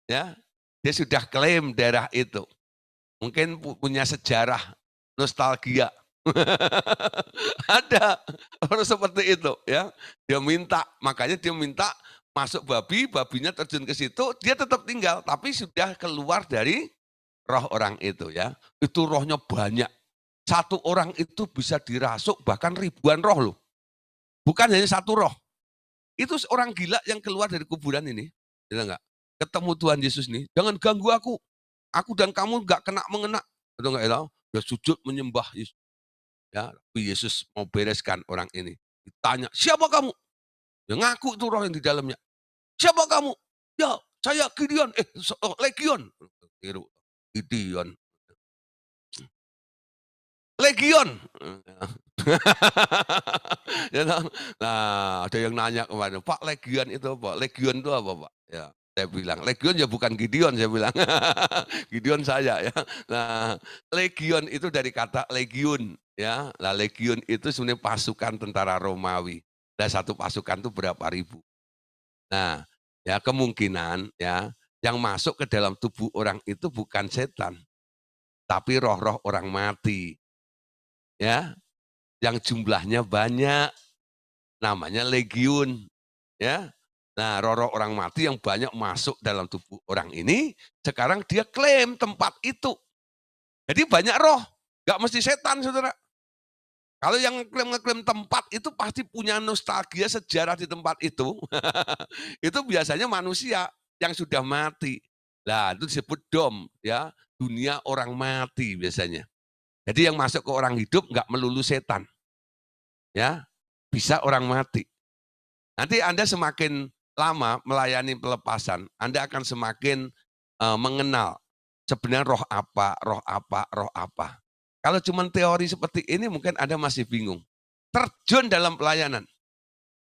Ya, dia sudah klaim daerah itu. Mungkin punya sejarah, nostalgia. Ada orang seperti itu, ya. Dia minta, makanya dia minta masuk babi, babinya terjun ke situ, dia tetap tinggal, tapi sudah keluar dari roh orang itu ya. Itu rohnya banyak. Satu orang itu bisa dirasuk bahkan ribuan roh loh. Bukan hanya satu roh. Itu orang gila yang keluar dari kuburan ini. Bilang enggak? Ketemu Tuhan Yesus nih. Jangan ganggu aku. Aku dan kamu enggak kena mengena. Atau enggak elah? Sudah sujud menyembah Yesus. Ya, tapi Yesus mau bereskan orang ini. Ditanya, siapa kamu? Ya ngaku itu roh yang di dalamnya.
Siapa kamu? Ya, saya Gideon. Eh, oh, Legion. Gideon legion.
ya, kan? nah, ada yang nanya kemana Pak legion itu apa? Legion itu apa, Pak? Ya, saya bilang, legion ya bukan Gideon, saya bilang. Gideon saya ya. Nah, legion itu dari kata legion ya. Nah, legion itu sebenarnya pasukan tentara Romawi. dan nah, satu pasukan itu berapa ribu. Nah, ya kemungkinan ya yang masuk ke dalam tubuh orang itu bukan setan, tapi roh-roh orang mati ya yang jumlahnya banyak namanya legiun ya nah roro orang mati yang banyak masuk dalam tubuh orang ini sekarang dia klaim tempat itu jadi banyak roh nggak mesti setan saudara kalau yang klaim ngeklaim tempat itu pasti punya nostalgia sejarah di tempat itu itu biasanya manusia yang sudah mati lah itu disebut dom ya dunia orang mati biasanya jadi yang masuk ke orang hidup nggak melulu setan. Ya, bisa orang mati. Nanti Anda semakin lama melayani pelepasan, Anda akan semakin uh, mengenal sebenarnya roh apa, roh apa, roh apa. Kalau cuma teori seperti ini mungkin Anda masih bingung. Terjun dalam pelayanan.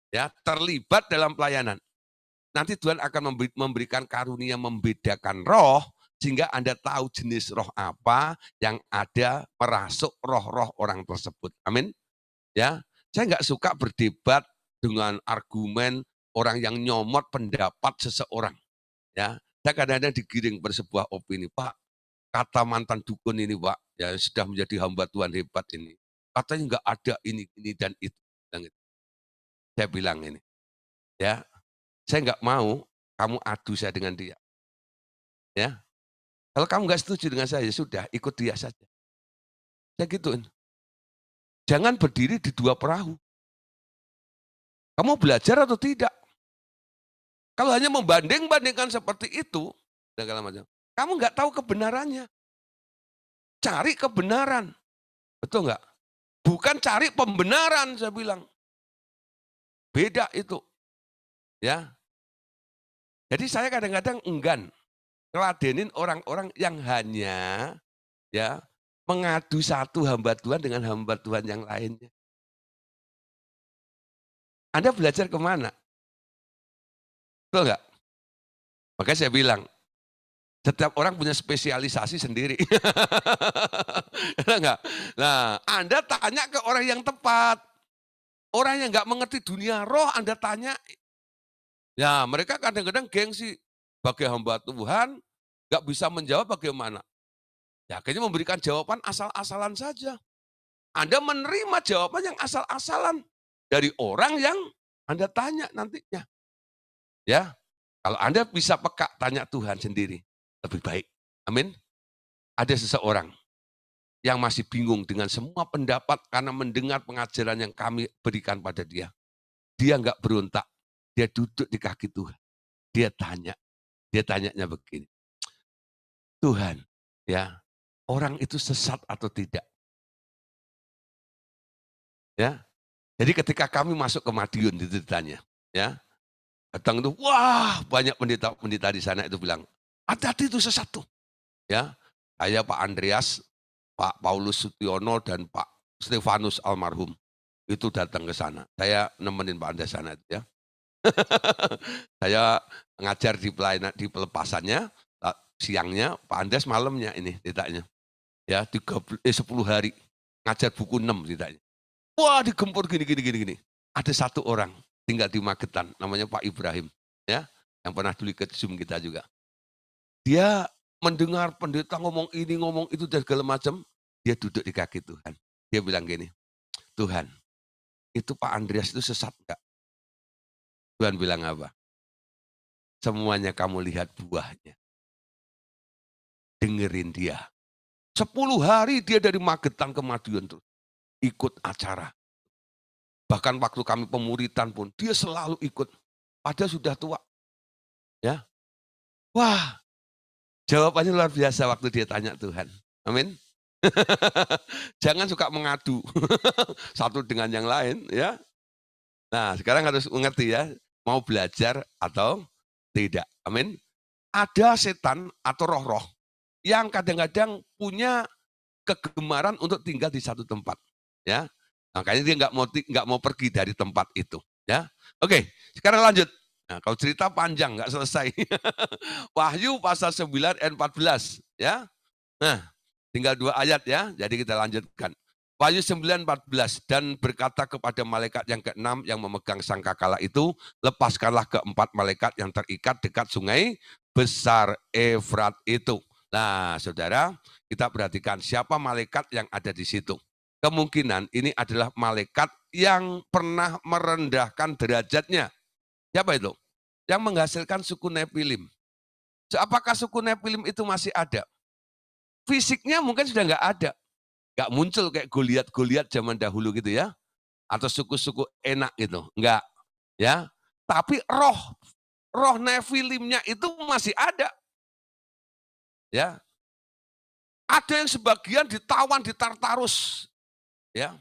Ya, terlibat dalam pelayanan. Nanti Tuhan akan memberikan karunia membedakan roh sehingga Anda tahu jenis roh apa yang ada merasuk roh-roh orang tersebut. Amin. Ya, saya nggak suka berdebat dengan argumen orang yang nyomot pendapat seseorang. Ya, saya kadang-kadang digiring pada sebuah opini, Pak, kata mantan dukun ini, Pak, ya sudah menjadi hamba Tuhan hebat ini. Katanya nggak ada ini,
ini dan itu. Gitu. Saya bilang ini, ya, saya nggak mau kamu adu saya dengan dia. Ya, kalau kamu nggak setuju dengan saya, ya sudah ikut dia saja. Saya gituin. Jangan berdiri di dua perahu. Kamu belajar atau tidak? Kalau hanya membanding-bandingkan seperti itu, segala macam, kamu nggak tahu kebenarannya. Cari kebenaran. Betul nggak? Bukan cari pembenaran, saya bilang. Beda itu. Ya. Jadi saya kadang-kadang enggan ngeladenin orang-orang yang hanya ya mengadu satu hamba Tuhan dengan hamba Tuhan yang lainnya. Anda belajar kemana? Betul enggak? Maka saya bilang, setiap orang punya spesialisasi sendiri.
enggak? Nah, Anda tanya ke orang yang tepat. Orang yang enggak mengerti dunia roh, Anda tanya. Ya, mereka kadang-kadang gengsi. Bagi hamba Tuhan, nggak bisa menjawab bagaimana? Ya, akhirnya memberikan jawaban asal-asalan saja. Anda menerima jawaban yang
asal-asalan
dari orang yang Anda tanya nantinya. Ya, kalau Anda bisa peka tanya Tuhan sendiri, lebih baik. Amin. Ada seseorang yang masih bingung dengan semua pendapat karena mendengar pengajaran yang kami berikan pada dia. Dia nggak berontak, dia duduk di kaki Tuhan.
Dia tanya, dia tanyanya begini. Tuhan, ya, orang itu sesat atau tidak? Ya. Jadi ketika kami masuk ke Madiun itu ditanya, ya. Datang itu, wah,
banyak pendeta-pendeta di sana itu bilang,
hati-hati itu sesat tuh.
Ya. Saya Pak Andreas, Pak Paulus Sutiono dan Pak Stefanus almarhum itu datang ke sana. Saya nemenin Pak Andreas sana itu ya. saya ngajar di pelayanan di pelepasannya siangnya, Pak Andes malamnya ini tidaknya. Ya, tiga eh, sepuluh hari ngajar buku enam tidaknya. Wah, digempur gini gini gini gini. Ada satu orang tinggal di Magetan namanya Pak Ibrahim, ya, yang pernah dulu ke Zoom kita juga. Dia mendengar pendeta ngomong ini, ngomong itu dan segala macam, dia duduk di kaki Tuhan. Dia bilang gini, Tuhan,
itu Pak Andreas itu sesat enggak? Tuhan bilang apa? Semuanya kamu lihat buahnya. Dengerin dia.
Sepuluh hari dia dari Magetan ke Madiun terus. Ikut acara. Bahkan waktu kami pemuritan pun, dia selalu ikut. Padahal sudah tua. Ya, Wah, jawabannya luar biasa waktu dia tanya Tuhan. Amin. Jangan suka mengadu satu dengan yang lain ya. Nah, sekarang harus mengerti ya mau belajar atau tidak. Amin. Ada setan atau roh-roh yang kadang-kadang punya kegemaran untuk tinggal di satu tempat. Ya, makanya dia nggak mau nggak mau pergi dari tempat itu. Ya, oke. Sekarang lanjut. Nah, kalau cerita panjang nggak selesai. Wahyu pasal 9 ayat 14 ya. Nah, tinggal dua ayat ya. Jadi kita lanjutkan. Wahyu 9:14 dan berkata kepada malaikat yang keenam yang memegang sangkakala itu, lepaskanlah keempat malaikat yang terikat dekat sungai besar Efrat itu. Nah, Saudara, kita perhatikan siapa malaikat yang ada di situ. Kemungkinan ini adalah malaikat yang pernah merendahkan derajatnya. Siapa itu? Yang menghasilkan suku Nephilim. Apakah suku Nephilim itu masih ada? Fisiknya mungkin sudah nggak ada, Gak muncul kayak Goliat-Goliat zaman dahulu gitu ya. Atau suku-suku enak gitu. Enggak. Ya.
Tapi roh roh nefilimnya itu masih ada. Ya. Ada yang sebagian ditawan di Tartarus. Ya.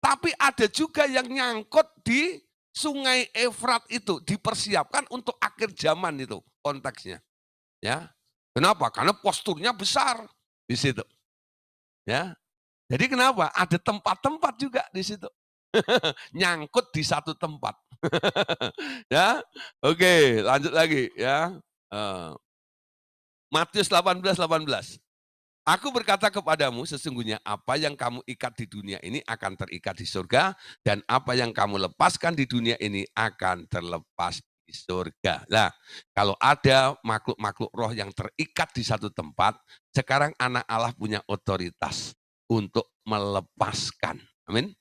Tapi ada
juga yang nyangkut di sungai Efrat itu dipersiapkan untuk akhir zaman itu konteksnya. Ya. Kenapa? Karena posturnya besar di situ. Ya. Jadi kenapa? Ada tempat-tempat juga di situ. Nyangkut di satu tempat. ya, oke, lanjut lagi ya. Uh, Matius 18 18. Aku berkata kepadamu, sesungguhnya apa yang kamu ikat di dunia ini akan terikat di surga, dan apa yang kamu lepaskan di dunia ini akan terlepas di surga. Nah, kalau ada makhluk-makhluk roh yang terikat di satu tempat, sekarang anak Allah punya otoritas untuk melepaskan. Amin.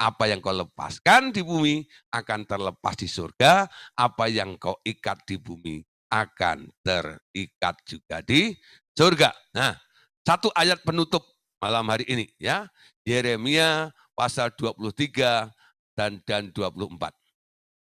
Apa yang kau lepaskan di bumi akan terlepas di surga, apa yang kau ikat di bumi akan terikat juga di surga. Nah, satu ayat penutup malam hari ini ya. Yeremia pasal 23 dan dan 24.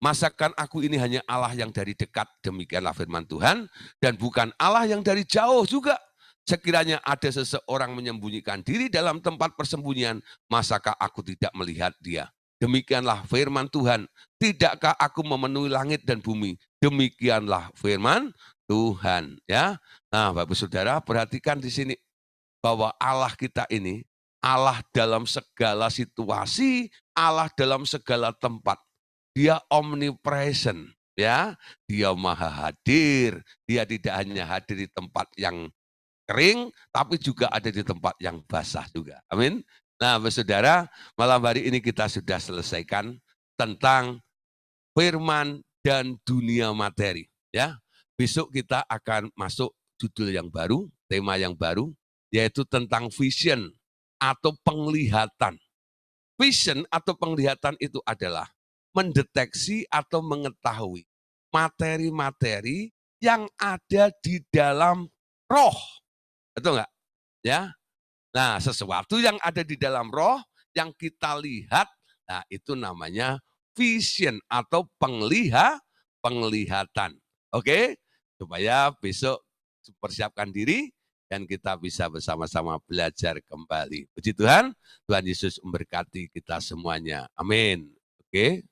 Masakan aku ini hanya Allah yang dari dekat, demikianlah firman Tuhan, dan bukan Allah yang dari jauh juga. Sekiranya ada seseorang menyembunyikan diri dalam tempat persembunyian, masakah aku tidak melihat dia? Demikianlah firman Tuhan, tidakkah aku memenuhi langit dan bumi? Demikianlah firman Tuhan, ya. Nah, Bapak Saudara, perhatikan di sini bahwa Allah kita ini Allah dalam segala situasi, Allah dalam segala tempat. Dia omnipresent, ya. Dia maha hadir. Dia tidak hanya hadir di tempat yang kering, tapi juga ada di tempat yang basah juga. Amin. Nah, saudara, malam hari ini kita sudah selesaikan tentang firman dan dunia materi. Ya, besok kita akan masuk judul yang baru, tema yang baru, yaitu tentang vision atau penglihatan. Vision atau penglihatan itu adalah mendeteksi atau mengetahui materi-materi yang ada di dalam roh Betul enggak? Ya. Nah, sesuatu yang ada di dalam roh yang kita lihat, nah itu namanya vision atau pengliha, penglihatan. Oke? Supaya besok persiapkan diri dan kita bisa bersama-sama belajar kembali. Puji Tuhan, Tuhan Yesus memberkati kita semuanya. Amin. Oke?